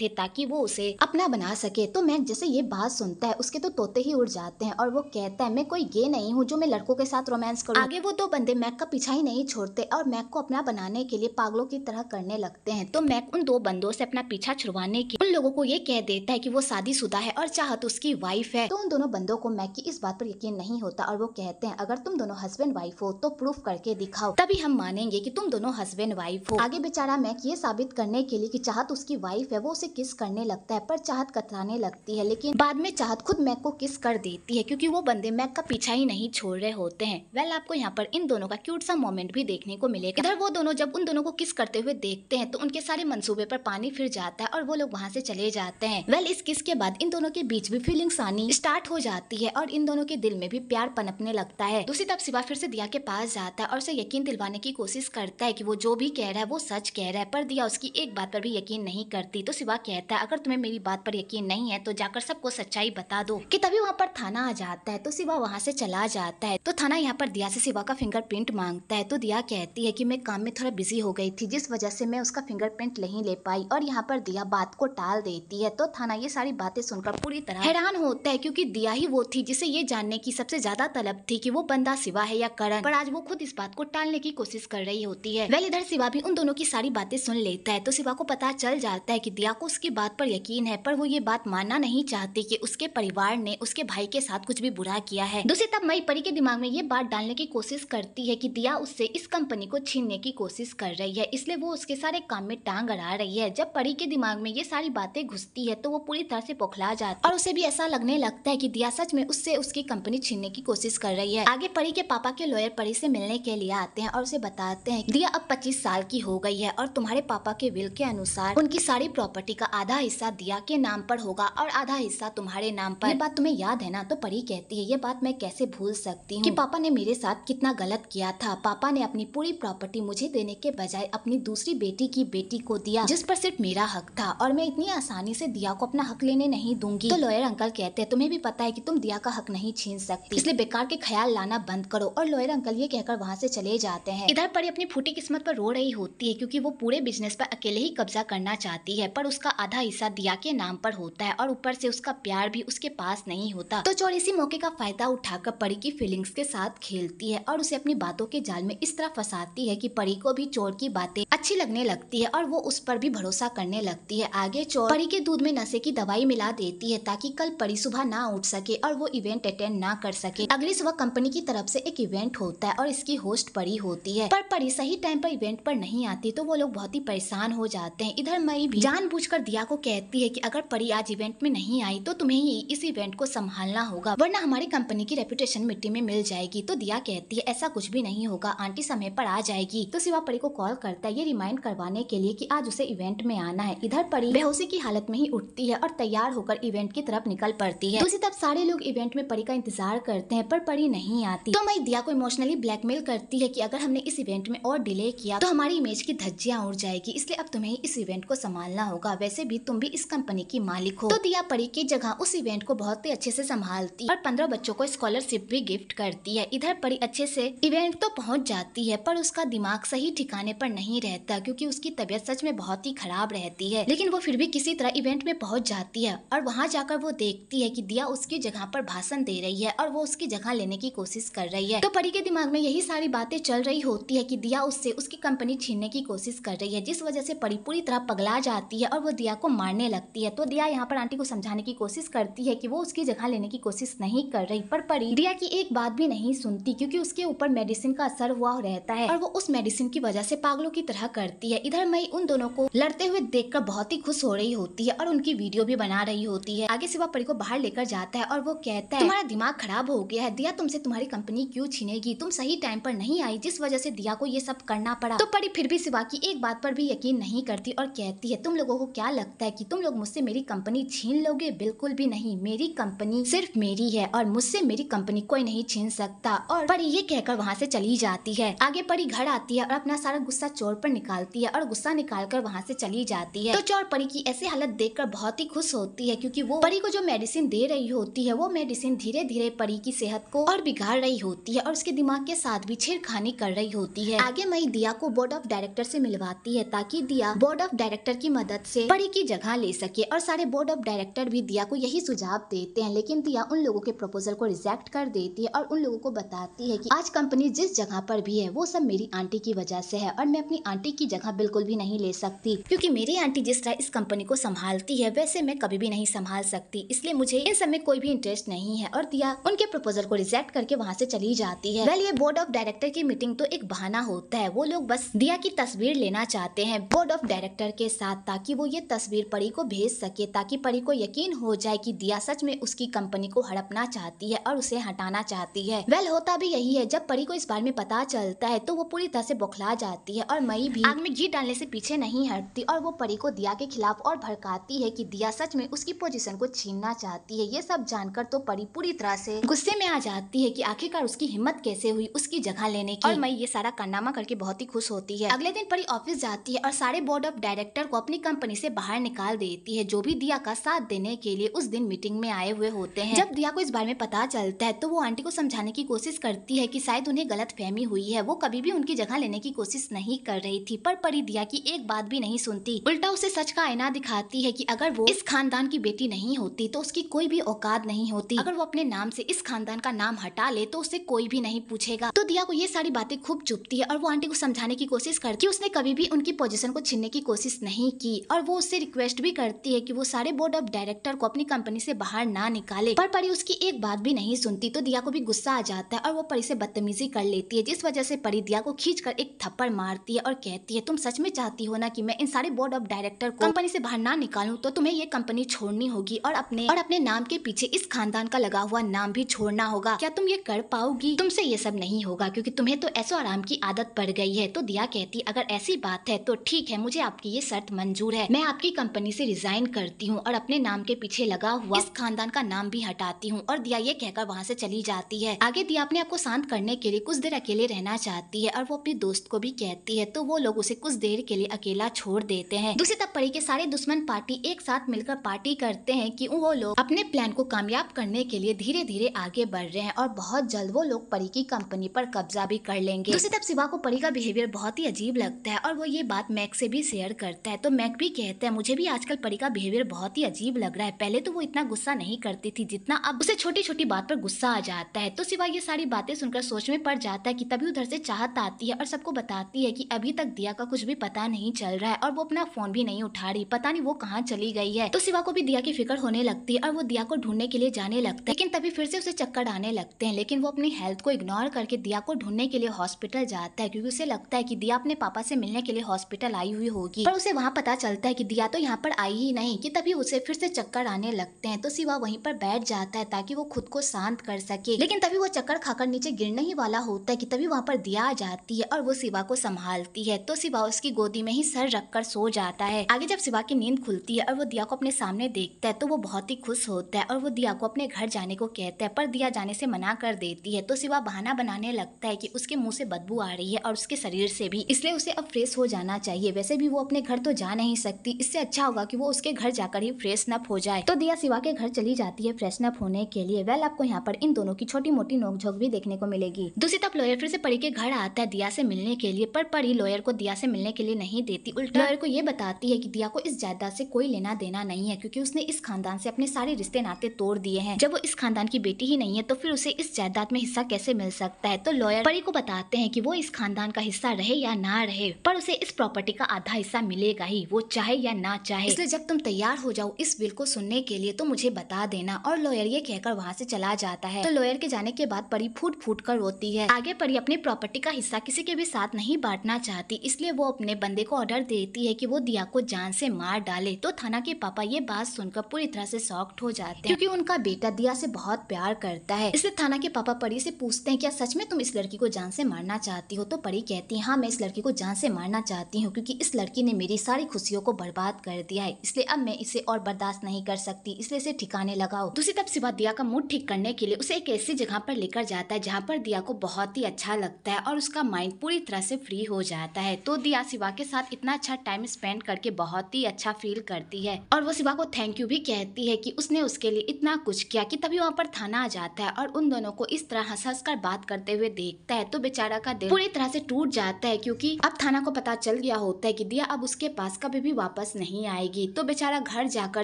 Speaker 1: थे ताकि वो उसे अपना बना सके तो मैक जैसे ये बात सुनता है उसके तो तोते ही उड़ जाते हैं और वो कहता है मैं कोई गे नहीं हूँ जो मैं लड़कों के साथ रोमांस करूँ आगे वो दो बंदे मैक का पीछा ही नहीं छोड़ते और मैक को अपना बनाने के लिए पागलों की तरह करने लगते हैं तो मैक उन दो बंदों से अपना पीछा छुड़वाने की उन लोगों को ये कह देता है कि वो शादी शुदा है और चाहत उसकी वाइफ है तो उन दोनों बंदों को मैक की इस बात पर यकीन नहीं होता और वो कहते हैं अगर तुम दोनों हस्बैंड वाइफ हो तो प्रूफ करके दिखाओ तभी हम मानेंगे कि तुम दोनों हस्बैंड वाइफ हो आगे बेचारा मैक ये साबित करने के लिए कि चाहत उसकी वाइफ है वो उसे किस करने लगता है पर चाहत कतराने लगती है लेकिन बाद में चाहत खुद मैक को किस कर देती है क्यूँकी वो बंदे मैक का पीछा ही नहीं छोड़ रहे होते हैं वेल आपको यहाँ पर इन दोनों का क्यूट सा मोमेंट भी देखने को मिलेगा इधर वो दोनों जब उन दोनों को किस करते हुए देखते हैं तो उनके सारे मंसूबे पर पानी पानी फिर जाता है और वो लोग वहाँ से चले जाते हैं वेल इस किस के बाद इन दोनों के बीच भी फीलिंग्स आनी स्टार्ट हो जाती है और इन दोनों के दिल में भी प्यार पनपने लगता है दूसरी तरफ शिवा फिर से दिया के पास जाता है और उसे यकीन दिलवाने की कोशिश करता है की वो जो भी कह रहा है वो सच कह रहा है पर दिया उसकी एक बात पर भी यकीन नहीं करती तो शिवा कहता है अगर तुम्हें मेरी बात पर यकीन नहीं है तो जाकर सबको सच्चाई बता दो की तभी वहाँ पर थाना आ जाता है तो शिवा वहाँ से चला जाता है तो थाना यहाँ पर दिया से शिवा का फिंगरप्रिंट मांगता है तो दिया कहती है कि मैं काम में थोड़ा बिजी हो गई थी जिस वजह से मैं उसका फिंगरप्रिंट नहीं ले पाई और और यहाँ पर दिया बात को टाल देती है तो थाना ये सारी बातें सुनकर पूरी तरह हैरान होता है क्योंकि दिया ही वो थी जिसे ये जानने की सबसे ज्यादा तलब थी कि वो बंदा सिवा है या करण पर आज वो खुद इस बात को टालने की कोशिश कर रही होती है वह इधर सिवा भी उन दोनों की सारी बातें सुन लेता है तो सिवा को पता चल जाता है की दिया को उसकी बात पर यकीन है पर वो ये बात मानना नहीं चाहती कि उसके परिवार ने उसके भाई के साथ कुछ भी बुरा किया है दूसरी तब मई परी के दिमाग में ये बात डालने की कोशिश करती है कि दिया उससे इस कंपनी को छीनने की कोशिश कर रही है इसलिए वो उसके सारे काम में टांग अड़ा रही है जब परी के दिमाग में ये सारी बातें घुसती है तो वो पूरी तरह से पोखला जाती है और उसे भी ऐसा लगने लगता है कि दिया सच में उससे उसकी कंपनी छीनने की कोशिश कर रही है आगे परी के पापा के लॉयर परी से मिलने के लिए आते हैं और उसे बताते हैं दिया अब पच्चीस साल की हो गई है और तुम्हारे पापा के विल के अनुसार उनकी सारी प्रॉपर्टी का आधा हिस्सा दिया के नाम पर होगा और आधा हिस्सा तुम्हारे नाम पर ये बात तुम्हें याद है ना तो परी कहती है ये बात मैं कैसे भूल सकती हूँ कि पापा ने मेरे साथ कितना गलत किया था पापा ने अपनी पूरी प्रॉपर्टी मुझे देने के बजाय अपनी दूसरी बेटी की बेटी को दिया जिस पर सिर्फ मेरा हक था और मैं इतनी आसानी से दिया को अपना हक लेने नहीं दूंगी तो लॉयर अंकल कहते हैं तुम्हें भी पता है कि तुम दिया का हक नहीं छीन सकती इसलिए बेकार के ख्याल लाना बंद करो और लॉयर अंकल ये कहकर वहाँ से चले जाते हैं इधर परी अपनी फूटी किस्मत पर रो रही होती है क्योंकि वो पूरे बिजनेस पर अकेले ही कब्जा करना चाहती है पर उसका आधा हिस्सा दिया के नाम पर होता है और ऊपर से उसका प्यार भी उसके पास नहीं होता तो चोर इसी मौके का फायदा उठाकर परी की फीलिंग्स के साथ खेलती है और उसे अपनी बातों के जाल में इस तरह फंसाती है की परी को भी चोर की बातें अच्छी लगने लगती है और वो उस पर भी भरोसा भरोसा करने लगती है आगे चोर परी के दूध में नशे की दवाई मिला देती है ताकि कल परी सुबह ना उठ सके और वो इवेंट अटेंड ना कर सके अगली सुबह कंपनी की तरफ से एक इवेंट होता है और इसकी होस्ट परी होती है पर परी सही टाइम पर इवेंट पर नहीं आती तो वो लोग बहुत ही परेशान हो जाते हैं इधर मई भी जान दिया को कहती है की अगर परी आज इवेंट में नहीं आई तो तुम्हें ही इस इवेंट को संभालना होगा वरना हमारी कंपनी की रेपुटेशन मिट्टी में मिल जाएगी तो दिया कहती है ऐसा कुछ भी नहीं होगा आंटी समय पर आ जाएगी तो सिवा परी को कॉल करता है ये रिमाइंड करवाने के लिए की आज उसे इवेंट में आना है इधर परी बेहोशी की हालत में ही उठती है और तैयार होकर इवेंट की तरफ निकल पड़ती है दूसरी तरफ सारे लोग इवेंट में परी का इंतजार करते हैं पर परी नहीं आती तो मई दिया को इमोशनली ब्लैकमेल करती है की अगर हमने इस इवेंट में और डिले किया तो हमारी इमेज की धज्जियाँ उड़ जाएगी इसलिए अब तुम्हें इस इवेंट को संभालना होगा वैसे भी तुम भी इस कंपनी की मालिक हो तो दिया परी की जगह उस इवेंट को बहुत ही अच्छे से संभालती और पंद्रह बच्चों को स्कॉलरशिप भी गिफ्ट करती है इधर परी अच्छे से इवेंट तो पहुंच जाती है पर उसका दिमाग सही ठिकाने पर नहीं रहता क्योंकि उसकी तबीयत सच में बहुत ही खराब खराब रहती है लेकिन वो फिर भी किसी तरह इवेंट में पहुंच जाती है और वहां जाकर वो देखती है कि दिया उसकी जगह पर भाषण दे रही है और वो उसकी जगह लेने की कोशिश कर रही है तो परी के दिमाग में यही सारी बातें चल रही होती है की दिया उससे उसकी कंपनी छीनने की कोशिश कर रही है जिस वजह से परी पूरी तरह पगला जाती है और वो दिया को मारने लगती है तो दिया यहाँ पर आंटी को समझाने की कोशिश करती है की वो उसकी जगह लेने की कोशिश नहीं कर रही पर परी दिया की एक बात भी नहीं सुनती क्योंकि उसके ऊपर मेडिसिन का असर हुआ रहता है और वो उस मेडिसिन की वजह से पागलों की तरह करती है इधर मई उन दोनों को लड़ते करते हुए देखकर बहुत ही खुश हो रही होती है और उनकी वीडियो भी बना रही होती है आगे शिवा परी को बाहर लेकर जाता है और वो कहता है तुम्हारा दिमाग खराब हो गया है दिया तुमसे तुम्हारी कंपनी क्यों छीनेगी तुम सही टाइम पर नहीं आई जिस वजह से दिया को ये सब करना पड़ा तो परी फिर भी शिवा की एक बात पर भी यकीन नहीं करती और कहती है तुम लोगों को क्या लगता है की तुम लोग मुझसे मेरी कंपनी छीन लोगे बिल्कुल भी नहीं मेरी कंपनी सिर्फ मेरी है और मुझसे मेरी कंपनी कोई नहीं छीन सकता और परी ये कहकर वहाँ से चली जाती है आगे परी घर आती है और अपना सारा गुस्सा चोर पर निकालती है और गुस्सा निकाल कर वहाँ से चली चली जाती है तो चोर परी की ऐसी हालत देखकर बहुत ही खुश होती है क्योंकि वो परी को जो मेडिसिन दे रही होती है वो मेडिसिन धीरे धीरे परी की सेहत को और बिगाड़ रही होती है और उसके दिमाग के साथ भी छेड़खानी कर रही होती है आगे मई दिया को बोर्ड ऑफ डायरेक्टर से मिलवाती है ताकि दिया बोर्ड ऑफ डायरेक्टर की मदद से परी की जगह ले सके और सारे बोर्ड ऑफ डायरेक्टर भी दिया को यही सुझाव देते हैं लेकिन दिया उन लोगों के प्रपोजल को रिजेक्ट कर देती है और उन लोगों को बताती है की आज कंपनी जिस जगह पर भी है वो सब मेरी आंटी की वजह से है और मैं अपनी आंटी की जगह बिल्कुल भी नहीं ले सकती क्यूँकी क्योंकि मेरी आंटी जिस तरह इस कंपनी को संभालती है वैसे मैं कभी भी नहीं संभाल सकती इसलिए मुझे इन सब में कोई भी इंटरेस्ट नहीं है और दिया उनके प्रपोजल को रिजेक्ट करके वहाँ से चली जाती है वेल ये बोर्ड ऑफ डायरेक्टर की मीटिंग तो एक बहाना होता है वो लोग बस दिया की तस्वीर लेना चाहते हैं बोर्ड ऑफ डायरेक्टर के साथ ताकि वो ये तस्वीर परी को भेज सके ताकि परी को यकीन हो जाए की दिया सच में उसकी कंपनी को हड़पना चाहती है और उसे हटाना चाहती है वेल होता भी यही है जब परी को इस बारे में पता चलता है तो वो पूरी तरह से बौखला जाती है और मई भी आग में घी डालने से पीछे नहीं हटती और और वो परी को दिया के खिलाफ और भड़काती है कि दिया सच में उसकी पोजीशन को छीनना चाहती है ये सब जानकर तो परी पूरी तरह से गुस्से में आ जाती है कि आखिरकार उसकी हिम्मत कैसे हुई उसकी जगह लेने की और मई ये सारा कारनामा करके बहुत ही खुश होती है अगले दिन परी ऑफिस जाती है और सारे बोर्ड ऑफ डायरेक्टर को अपनी कंपनी से बाहर निकाल देती है जो भी दिया का साथ देने के लिए उस दिन मीटिंग में आए हुए होते हैं जब दिया को इस बारे में पता चलता है तो वो आंटी को समझाने की कोशिश करती है की शायद उन्हें गलत फहमी हुई है वो कभी भी उनकी जगह लेने की कोशिश नहीं कर रही थी पर परी दिया की एक बात भी नहीं सुन सुनती उल्टा उसे सच का आईना दिखाती है कि अगर वो इस खानदान की बेटी नहीं होती तो उसकी कोई भी औकात नहीं होती अगर वो अपने नाम से इस खानदान का नाम हटा ले तो उसे कोई भी नहीं पूछेगा तो दिया को ये सारी बातें खूब चुपती है और वो आंटी को समझाने की कोशिश करती है उसने कभी भी उनकी पोजिशन को छीनने की कोशिश नहीं की और वो उससे रिक्वेस्ट भी करती है की वो सारे बोर्ड ऑफ डायरेक्टर को अपनी कंपनी से बाहर ना निकाले पर परी उसकी एक बात भी नहीं सुनती तो दिया को भी गुस्सा आ जाता है और वो परी से बदतमीजी कर लेती है जिस वजह से परी दिया को खींच एक थप्पड़ मारती है और कहती है तुम सच में चाहती हो ना कि मैं इन सारे तुम्हारे बोर्ड ऑफ डायरेक्टर को कंपनी से बाहर ना निकालूं तो तुम्हें ये कंपनी छोड़नी होगी और अपने और अपने नाम के पीछे इस खानदान का लगा हुआ नाम भी छोड़ना होगा क्या तुम ये कर पाओगी तुमसे ये सब नहीं होगा क्योंकि तुम्हें तो ऐसा आराम की आदत पड़ गई है तो दिया कहती अगर ऐसी बात है तो ठीक है मुझे आपकी ये शर्त मंजूर है मैं आपकी कंपनी से रिजाइन करती हूँ और अपने नाम के पीछे लगा हुआ इस खानदान का नाम भी हटाती हूँ और दिया ये कहकर वहाँ से चली जाती है आगे दिया अपने आप को शांत करने के लिए कुछ देर अकेले रहना चाहती है और वो अपने दोस्त को भी कहती है तो वो लोग उसे कुछ देर के लिए अकेला छोड़ दे देते हैं दूसरी तरफ परी के सारे दुश्मन पार्टी एक साथ मिलकर पार्टी करते हैं कि वो लोग अपने प्लान को कामयाब करने के लिए धीरे धीरे आगे बढ़ रहे हैं और बहुत जल्द वो लोग परी की कंपनी पर कब्जा भी कर लेंगे दूसरी तरफ शिवा को परी का बिहेवियर बहुत ही अजीब लगता है और वो ये बात मैक से भी शेयर करता है तो मैक भी कहता है मुझे भी आजकल परी का बिहेवियर बहुत ही अजीब लग रहा है पहले तो वो इतना गुस्सा नहीं करती थी जितना अब उसे छोटी छोटी बात पर गुस्सा आ जाता है तो शिवा ये सारी बातें सुनकर सोच में पड़ जाता है की तभी उधर से चाहत आती है और सबको बताती है की अभी तक दिया का कुछ भी पता नहीं चल रहा है और वो अपना फोन भी नहीं उठा रही पता नहीं वो कहाँ चली गई है तो शिवा को भी दिया की फिक्र होने लगती है और वो दिया को ढूंढने के लिए जाने लगता है लेकिन तभी फिर से उसे चक्कर आने लगते हैं लेकिन वो अपनी हेल्थ को इग्नोर करके दिया को ढूंढने के लिए हॉस्पिटल जाता है क्योंकि उसे लगता है कि दिया अपने पापा से मिलने के लिए हॉस्पिटल आई हुई होगी पर उसे वहाँ पता चलता है कि दिया तो यहाँ पर आई ही नहीं कि तभी उसे फिर से चक्कर आने लगते हैं तो शिवा वहीं पर बैठ जाता है ताकि वो खुद को शांत कर सके लेकिन तभी वो चक्कर खाकर नीचे गिरने ही वाला होता है कि तभी वहाँ पर दिया आ जाती है और वो शिवा को संभालती है तो शिवा उसकी गोदी में ही सर रखकर सो जाता है आगे जब शिवा की नींद खुलती है और वो दिया को अपने सामने देखता है तो वो बहुत ही खुश होता है और वो दिया को अपने घर जाने को कहता है पर दिया जाने से मना कर देती है तो शिवा बहाना बनाने लगता है कि उसके मुंह से बदबू आ रही है और उसके शरीर से भी इसलिए उसे अब फ्रेश हो जाना चाहिए वैसे भी वो अपने घर तो जा नहीं सकती इससे अच्छा होगा की वो उसके घर जाकर ही अप हो जाए तो दिया शिवा के घर चली जाती है फ्रेशनअप होने के लिए वेल आपको यहाँ पर इन दोनों की छोटी मोटी नोकझोंक भी देखने को मिलेगी दूसरी तरफ लॉयर फिर से परी के घर आता है दिया से मिलने के लिए पर परी लॉयर को दिया से मिलने के लिए नहीं देती उल्टा लॉयर को को तो ये बताती है कि दिया को इस जायदाद से कोई लेना देना नहीं है क्योंकि उसने इस खानदान से अपने सारे रिश्ते नाते तोड़ दिए हैं जब वो इस खानदान की बेटी ही नहीं है तो फिर उसे इस जायदाद में हिस्सा कैसे मिल सकता है तो लॉयर परी को बताते हैं कि वो इस खानदान का हिस्सा रहे या ना रहे पर उसे इस प्रॉपर्टी का आधा हिस्सा मिलेगा ही वो चाहे या ना चाहे इसलिए जब तुम तैयार हो जाओ इस बिल को सुनने के लिए तो मुझे बता देना और लॉयर ये कहकर वहाँ से चला जाता है तो लॉयर के जाने के बाद परी फूट फूट कर रोती है आगे परी अपनी प्रॉपर्टी का हिस्सा किसी के भी साथ नहीं बांटना चाहती इसलिए वो अपने बंदे को ऑर्डर देती है कि वो दिया को जान से मार डाले तो थाना के पापा ये बात सुनकर पूरी तरह से सॉक्ट हो जाते हैं क्योंकि उनका बेटा दिया से बहुत प्यार करता है इसलिए थाना के पापा परी से पूछते हैं क्या सच में तुम इस लड़की को जान से मारना चाहती हो तो परी कहती है हाँ मैं इस लड़की को जान से मारना चाहती हूँ क्योंकि इस लड़की ने मेरी सारी खुशियों को बर्बाद कर दिया है इसलिए अब मैं इसे और बर्दाश्त नहीं कर सकती इसलिए इसे ठिकाने लगाओ दूसरी तरफ सिवा दिया का मूड ठीक करने के लिए उसे एक ऐसी जगह पर लेकर जाता है जहाँ पर दिया को बहुत ही अच्छा लगता है और उसका माइंड पूरी तरह से फ्री हो जाता है तो दिया सिवा के साथ इतना अच्छा टाइम स्पेंड करके बहुत ही अच्छा फील करती है और वो शिवा को थैंक यू भी कहती है कि उसने उसके लिए इतना कुछ किया कि तभी वहाँ पर थाना आ जाता है और उन दोनों को इस तरह हंस हंस कर बात करते हुए देखता है तो बेचारा का दिल पूरी तरह से टूट जाता है क्योंकि अब थाना को पता चल गया होता है कि दिया अब उसके पास कभी भी वापस नहीं आएगी तो बेचारा घर जाकर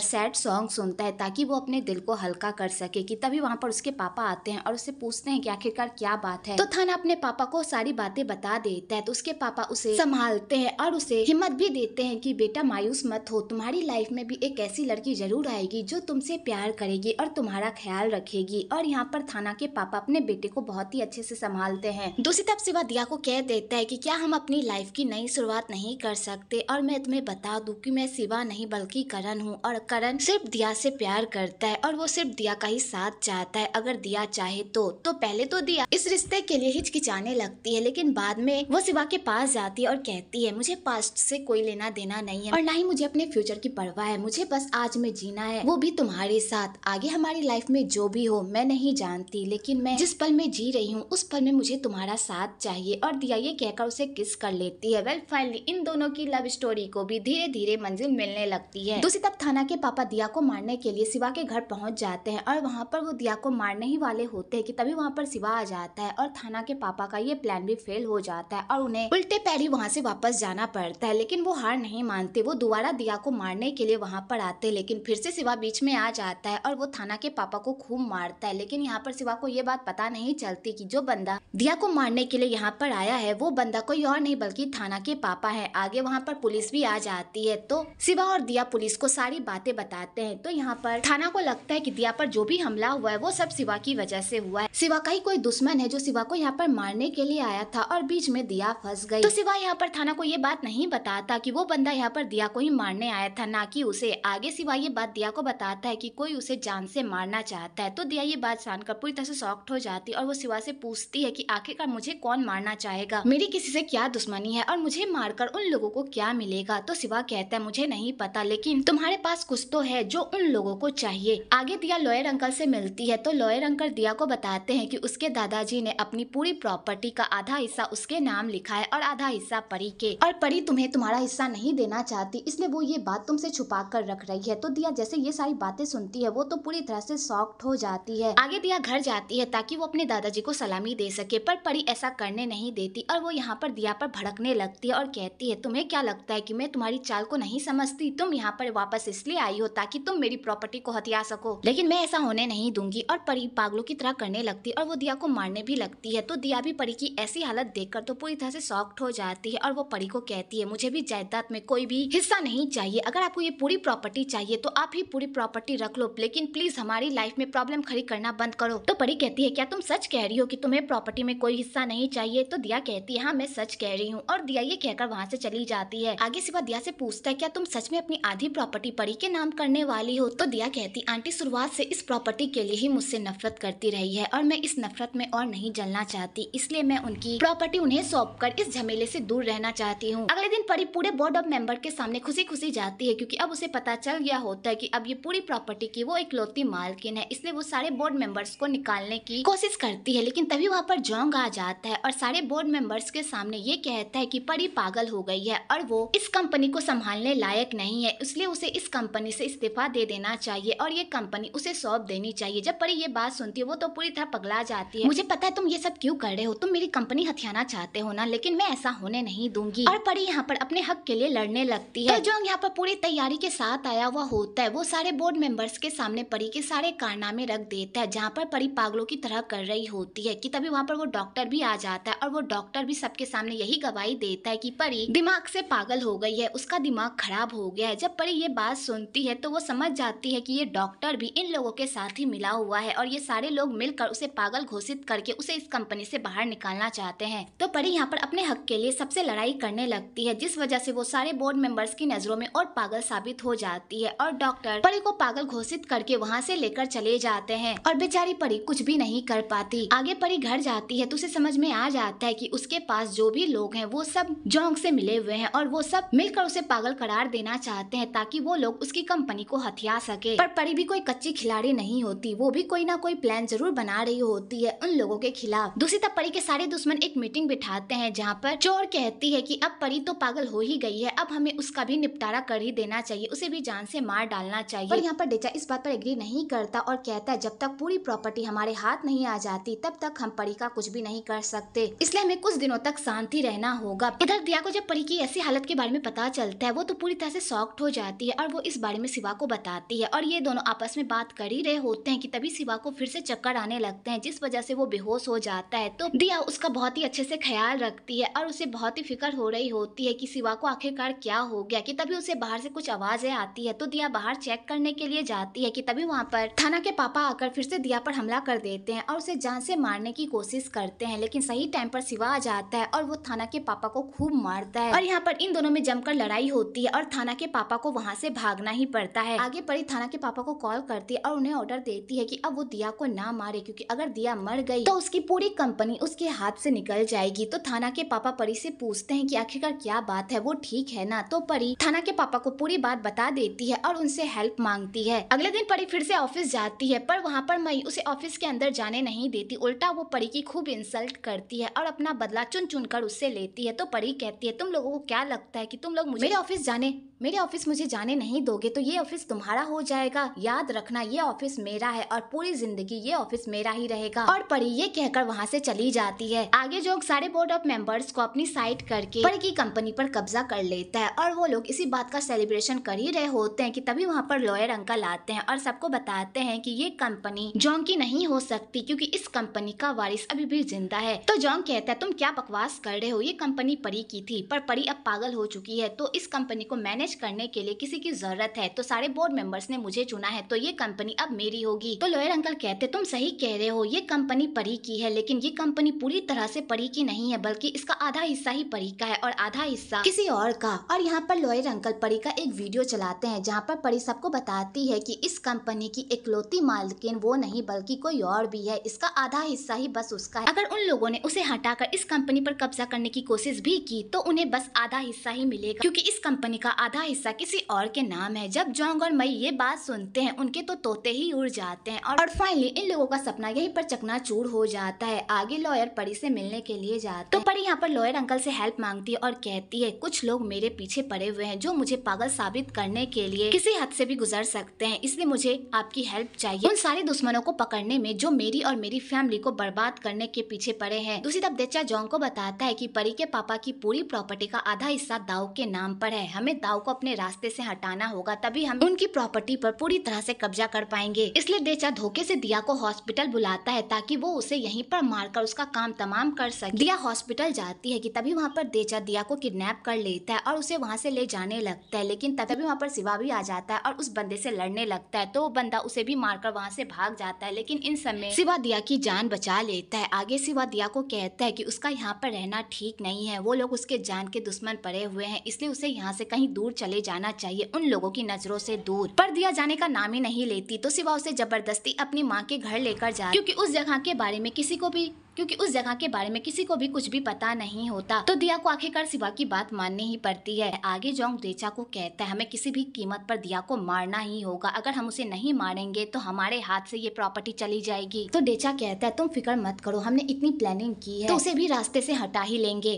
Speaker 1: सैड सॉन्ग सुनता है ताकि वो अपने दिल को हल्का कर सके कि तभी वहाँ पर उसके पापा आते हैं और उसे पूछते हैं कि आखिरकार क्या बात है तो थाना अपने पापा को सारी बातें बता देता है तो उसके पापा उसे संभालते हैं और उसे हिम्मत भी दे देते हैं कि बेटा मायूस मत हो तुम्हारी लाइफ में भी एक ऐसी लड़की ज़रूर आएगी जो तुमसे प्यार करेगी और तुम्हारा ख्याल रखेगी और यहाँ पर थाना के पापा अपने बेटे को बहुत ही अच्छे से संभालते हैं दूसरी तरफ सिवा दिया को कह देता है कि क्या हम अपनी लाइफ की नई शुरुआत नहीं कर सकते और मैं तुम्हें बता दूँ की मैं सिवा नहीं बल्कि करण हूँ और करण सिर्फ दिया से प्यार करता है और वो सिर्फ दिया का ही साथ चाहता है अगर दिया चाहे तो तो पहले तो दिया इस रिश्ते के लिए हिचकिचाने लगती है लेकिन बाद में वो सिवा के पास जाती है और कहती है मुझे पास्ट से कोई लेना देना नहीं है और ना ही मुझे अपने फ्यूचर की परवाह है मुझे बस आज में जीना है वो भी तुम्हारे साथ आगे हमारी लाइफ में जो भी हो मैं नहीं जानती लेकिन मैं जिस पल में जी रही हूँ उस पल में मुझे तुम्हारा साथ चाहिए और दिया ये कहकर उसे किस कर लेती है वेल फाइनली इन दोनों की लव स्टोरी को भी धीरे धीरे मंजिल मिलने लगती है दूसरी तरफ थाना के पापा दिया को मारने के लिए शिवा के घर पहुंच जाते हैं और वहां पर वो दिया को मारने ही वाले होते हैं कि तभी वहां पर शिवा आ जाता है और थाना के पापा का ये प्लान भी फेल हो जाता है और उन्हें उल्टे पैर ही वहां से वापस जाना पड़ता है लेकिन वो हार नहीं मानते वो दोबारा दिया को मारने के लिए वहाँ पर आते लेकिन फिर से शिवा बीच में आ जाता है और वो थाना के पापा को खूब मारता है लेकिन यहाँ पर शिवा को ये बात पता नहीं चलती कि जो बंदा दिया को मारने के लिए यहाँ पर आया है वो बंदा कोई और नहीं बल्कि थाना के पापा है आगे वहाँ पर पुलिस भी आ जाती है तो शिवा और दिया पुलिस को सारी बातें बताते हैं तो यहाँ पर थाना को लगता है की दिया पर जो भी हमला हुआ है वो सब शिवा की वजह से हुआ है शिवा का ही कोई दुश्मन है जो शिवा को यहाँ पर मारने के लिए आया था और बीच में दिया फंस गई तो शिवा यहाँ पर थाना को ये बात नहीं बताता कि वो बंदा यहाँ पर दिया को ही मारने आया था ना कि उसे आगे सिवा ये बात दिया को बताता है कि कोई उसे जान से मारना चाहता है तो दिया ये बात जानकर पूरी तरह से सॉक्ट हो जाती है और वो सिवा से पूछती है कि आखिरकार मुझे कौन मारना चाहेगा मेरी किसी से क्या दुश्मनी है और मुझे मारकर उन लोगों को क्या मिलेगा तो सिवा कहता है मुझे नहीं पता लेकिन तुम्हारे पास कुछ तो है जो उन लोगों को चाहिए आगे दिया लॉयर अंकल से मिलती है तो लॉयर अंकल दिया को बताते हैं कि उसके दादाजी ने अपनी पूरी प्रॉपर्टी का आधा हिस्सा उसके नाम लिखा है और आधा हिस्सा परी के और परी तुम्हें तुम्हारा हिस्सा पैसा नहीं देना चाहती इसलिए वो ये बात तुमसे छुपा कर रख रही है तो दिया जैसे ये सारी बातें सुनती है वो तो पूरी तरह से सॉफ्ट हो जाती है आगे दिया घर जाती है ताकि वो अपने दादाजी को सलामी दे सके पर परी ऐसा करने नहीं देती और वो यहाँ पर दिया पर भड़कने लगती है और कहती है तुम्हें क्या लगता है की मैं तुम्हारी चाल को नहीं समझती तुम यहाँ पर वापस इसलिए आई हो ताकि तुम मेरी प्रॉपर्टी को हथिया सको लेकिन मैं ऐसा होने नहीं दूंगी और परी पागलों की तरह करने लगती और वो दिया को मारने भी लगती है तो दिया भी परी की ऐसी हालत देखकर तो पूरी तरह से सॉफ्ट हो जाती है और वो परी को कहती है मुझे भी जायद जायदाद में कोई भी हिस्सा नहीं चाहिए अगर आपको ये पूरी प्रॉपर्टी चाहिए तो आप ही पूरी प्रॉपर्टी रख लो लेकिन प्लीज हमारी लाइफ में प्रॉब्लम खड़ी करना बंद करो तो परी कहती है क्या तुम सच कह रही हो कि तुम्हें प्रॉपर्टी में कोई हिस्सा नहीं चाहिए तो दिया कहती है हाँ मैं सच कह रही हूँ और दिया ये कहकर वहाँ से चली जाती है आगे सिवा दिया से पूछता है क्या तुम सच में अपनी आधी प्रॉपर्टी परी के नाम करने वाली हो तो दिया कहती आंटी शुरुआत से इस प्रॉपर्टी के लिए ही मुझसे नफरत करती रही है और मैं इस नफरत में और नहीं जलना चाहती इसलिए मैं उनकी प्रॉपर्टी उन्हें सौंप कर इस झमेले से दूर रहना चाहती हूँ अगले दिन परी पूरे बोर्ड ऑफ मेंबर के सामने खुशी खुशी जाती है क्योंकि अब उसे पता चल गया होता है कि अब ये पूरी प्रॉपर्टी की वो इकलौती मालकिन है इसलिए वो सारे बोर्ड मेंबर्स को निकालने की कोशिश करती है लेकिन तभी वहाँ पर जोंग आ जाता है और सारे बोर्ड मेंबर्स के सामने ये कहता है की परी पागल हो गई है और वो इस कंपनी को संभालने लायक नहीं है इसलिए उसे इस कंपनी से इस्तीफा दे देना चाहिए और ये कंपनी उसे सौंप देनी चाहिए जब परी ये बात सुनती है वो तो पूरी तरह पगला जाती है मुझे पता है तुम ये सब क्यों कर रहे हो तुम मेरी कंपनी हथियाना चाहते हो ना लेकिन मैं ऐसा होने नहीं दूंगी और परी यहाँ पर अपने हक के लिए लड़ने लगती है तो जोंग यहाँ पर पूरी तैयारी के साथ आया हुआ होता है वो सारे बोर्ड मेंबर्स के सामने परी के सारे कारनामे रख देता है जहाँ पर परी पागलों की तरह कर रही होती है कि तभी वहाँ पर वो डॉक्टर भी आ जाता है और वो डॉक्टर भी सबके सामने यही गवाही देता है की परी दिमाग से पागल हो गई है उसका दिमाग खराब हो गया है जब परी ये बात सुनती है तो वो समझ जाती है की ये डॉक्टर भी इन लोगों के साथ ही मिला हुआ है और ये सारे लोग मिलकर उसे पागल घोषित करके उसे इस कंपनी से बाहर निकालना चाहते हैं तो परी यहाँ पर अपने हक के लिए सबसे लड़ाई करने लगती है जिस वजह से से वो सारे बोर्ड मेंबर्स की नजरों में और पागल साबित हो जाती है और डॉक्टर परी को पागल घोषित करके वहाँ से लेकर चले जाते हैं और बेचारी परी कुछ भी नहीं कर पाती आगे परी घर जाती है तो उसे समझ में आ जाता है की उसके पास जो भी लोग है वो सब जोंग से मिले हुए है और वो सब मिलकर उसे पागल करार देना चाहते है ताकि वो लोग उसकी कंपनी को हथिया सके पर परी भी कोई कच्ची खिलाड़ी नहीं होती वो भी कोई ना कोई प्लान जरूर बना रही होती है उन लोगों के खिलाफ दूसरी तरफ परी के सारे दुश्मन एक मीटिंग बिठाते हैं जहाँ पर चोर कहती है की अब परी तो पागल हो ही गई है अब हमें उसका भी निपटारा कर ही देना चाहिए उसे भी जान से मार डालना चाहिए और यहाँ पर डेचा इस बात पर एग्री नहीं करता और कहता है जब तक पूरी प्रॉपर्टी हमारे हाथ नहीं आ जाती तब तक हम परी का कुछ भी नहीं कर सकते इसलिए हमें कुछ दिनों तक शांति रहना होगा इधर दिया को जब परी की ऐसी हालत के बारे में पता चलता है वो तो पूरी तरह से सॉक्ट हो जाती है और वो इस बारे में शिवा को बताती है और ये दोनों आपस में बात कर ही रहे होते हैं की तभी शिवा को फिर से चक्कर आने लगते हैं जिस वजह से वो बेहोश हो जाता है तो दिया उसका बहुत ही अच्छे से ख्याल रखती है और उसे बहुत ही फिक्र हो रही होती है की शिवा को आखिरकार क्या हो गया कि तभी उसे बाहर से कुछ आवाजें आती है तो दिया बाहर चेक करने के लिए जाती है कि तभी वहाँ पर थाना के पापा आकर फिर से दिया पर हमला कर देते हैं और उसे जान से मारने की कोशिश करते हैं लेकिन सही टाइम पर शिवा आ जाता है और वो थाना के पापा को खूब मारता है और यहाँ पर इन दोनों में जमकर लड़ाई होती है और थाना के पापा को वहाँ से भागना ही पड़ता है आगे परी थाना के पापा को कॉल करती है और उन्हें ऑर्डर देती है की अब वो दिया को ना मारे क्यूँकी अगर दिया मर गई तो उसकी पूरी कंपनी उसके हाथ से निकल जाएगी तो थाना के पापा परी से पूछते हैं की आखिरकार क्या बात है वो ठीक है ना तो परी थाना के पापा को पूरी बात बता देती है और उनसे हेल्प मांगती है अगले दिन परी फिर से ऑफिस जाती है पर वहाँ पर मई उसे ऑफिस के अंदर जाने नहीं देती उल्टा वो परी की खूब इंसल्ट करती है और अपना बदला चुन चुन कर उससे लेती है तो परी कहती है तुम लोगो को क्या लगता है की तुम लोग मेरे ऑफिस जाने मेरे ऑफिस मुझे जाने नहीं दोगे तो ये ऑफिस तुम्हारा हो जाएगा याद रखना ये ऑफिस मेरा है और पूरी जिंदगी ये ऑफिस मेरा ही रहेगा और परी ये कहकर वहाँ से चली जाती है आगे जो सारे बोर्ड ऑफ मेंबर्स को अपनी साइट करके परी की कंपनी पर कब्जा कर लेता है और वो लोग इसी बात का सेलिब्रेशन कर ही रहे होते हैं कि तभी वहाँ पर लॉयर अंकल आते हैं और सबको बताते हैं कि ये कंपनी जोंग की नहीं हो सकती क्योंकि इस कंपनी का वारिस अभी भी जिंदा है तो जॉन्ग कहता है तुम क्या बकवास कर रहे हो ये कंपनी परी की थी पर परी अब पागल हो चुकी है तो इस कंपनी को मैनेज करने के लिए किसी की जरूरत है तो सारे बोर्ड मेंबर्स ने मुझे चुना है तो ये कंपनी अब मेरी होगी तो लॉयर अंकल कहते तुम सही कह रहे हो ये कंपनी परी की है लेकिन ये कंपनी पूरी तरह से परी की नहीं है बल्कि इसका आधा हिस्सा ही परी का है और आधा हिस्सा किसी और लॉयर का और यहाँ पर लॉयर अंकल परी का एक वीडियो चलाते हैं जहाँ पर परी सबको बताती है कि इस कंपनी की इकलौती मालकिन वो नहीं बल्कि कोई और भी है इसका आधा हिस्सा ही बस उसका है अगर उन लोगों ने उसे हटाकर इस कंपनी पर कब्जा करने की कोशिश भी की तो उन्हें बस आधा हिस्सा ही मिलेगा क्यूँकी इस कंपनी का आधा हिस्सा किसी और के नाम है जब जोंग और मई ये बात सुनते हैं उनके तो तोते ही उड़ जाते हैं और फाइनली इन लोगों का सपना यही पर चकना हो जाता है आगे लॉयर परी से मिलने के लिए जाते तो परी यहाँ पर लॉयर अंकल से हेल्प मांगती है और कहती है कुछ लोग लोग मेरे पीछे पड़े हुए हैं जो मुझे पागल साबित करने के लिए किसी हद से भी गुजर सकते हैं इसलिए मुझे आपकी हेल्प चाहिए उन सारे दुश्मनों को पकड़ने में जो मेरी और मेरी फैमिली को बर्बाद करने के पीछे पड़े हैं दूसरी तरफ देचा जोंग को बताता है की परी के पापा की पूरी प्रॉपर्टी का आधा हिस्सा दाऊ के नाम पर है हमें दाऊ को अपने रास्ते से हटाना होगा तभी हम उनकी प्रॉपर्टी पर पूरी तरह से कब्जा कर पाएंगे इसलिए देचा धोखे से दिया को हॉस्पिटल बुलाता है ताकि वो उसे यहीं पर मारकर उसका काम तमाम कर सके दिया हॉस्पिटल जाती है कि तभी वहाँ पर देचा दिया को किडनैप कर लेती देता है और उसे वहाँ से ले जाने लगता है लेकिन तभी वहाँ पर शिवा भी आ जाता है और उस बंदे से लड़ने लगता है तो वो बंदा उसे भी मारकर वहाँ से भाग जाता है लेकिन इन समय शिवा दिया की जान बचा लेता है आगे शिवा दिया को कहता है कि उसका यहाँ पर रहना ठीक नहीं है वो लोग उसके जान के दुश्मन पड़े हुए हैं इसलिए उसे यहाँ से कहीं दूर चले जाना चाहिए उन लोगों की नजरों से दूर पर दिया जाने का नाम ही नहीं लेती तो सिवा उसे जबरदस्ती अपनी माँ के घर लेकर जाए क्योंकि उस जगह के बारे में किसी को भी क्योंकि उस जगह के बारे में किसी को भी कुछ भी पता नहीं होता तो दिया को आखिरकार शिवा की बात माननी ही पड़ती है आगे जोंग रेचा को कहता है हमें किसी भी कीमत पर दिया को मारना ही होगा अगर हम उसे नहीं मारेंगे तो हमारे हाथ से ये प्रॉपर्टी चली जाएगी तो डेचा कहता है तुम फिक्र मत करो हमने इतनी प्लानिंग की है तो उसे भी रास्ते से हटा ही लेंगे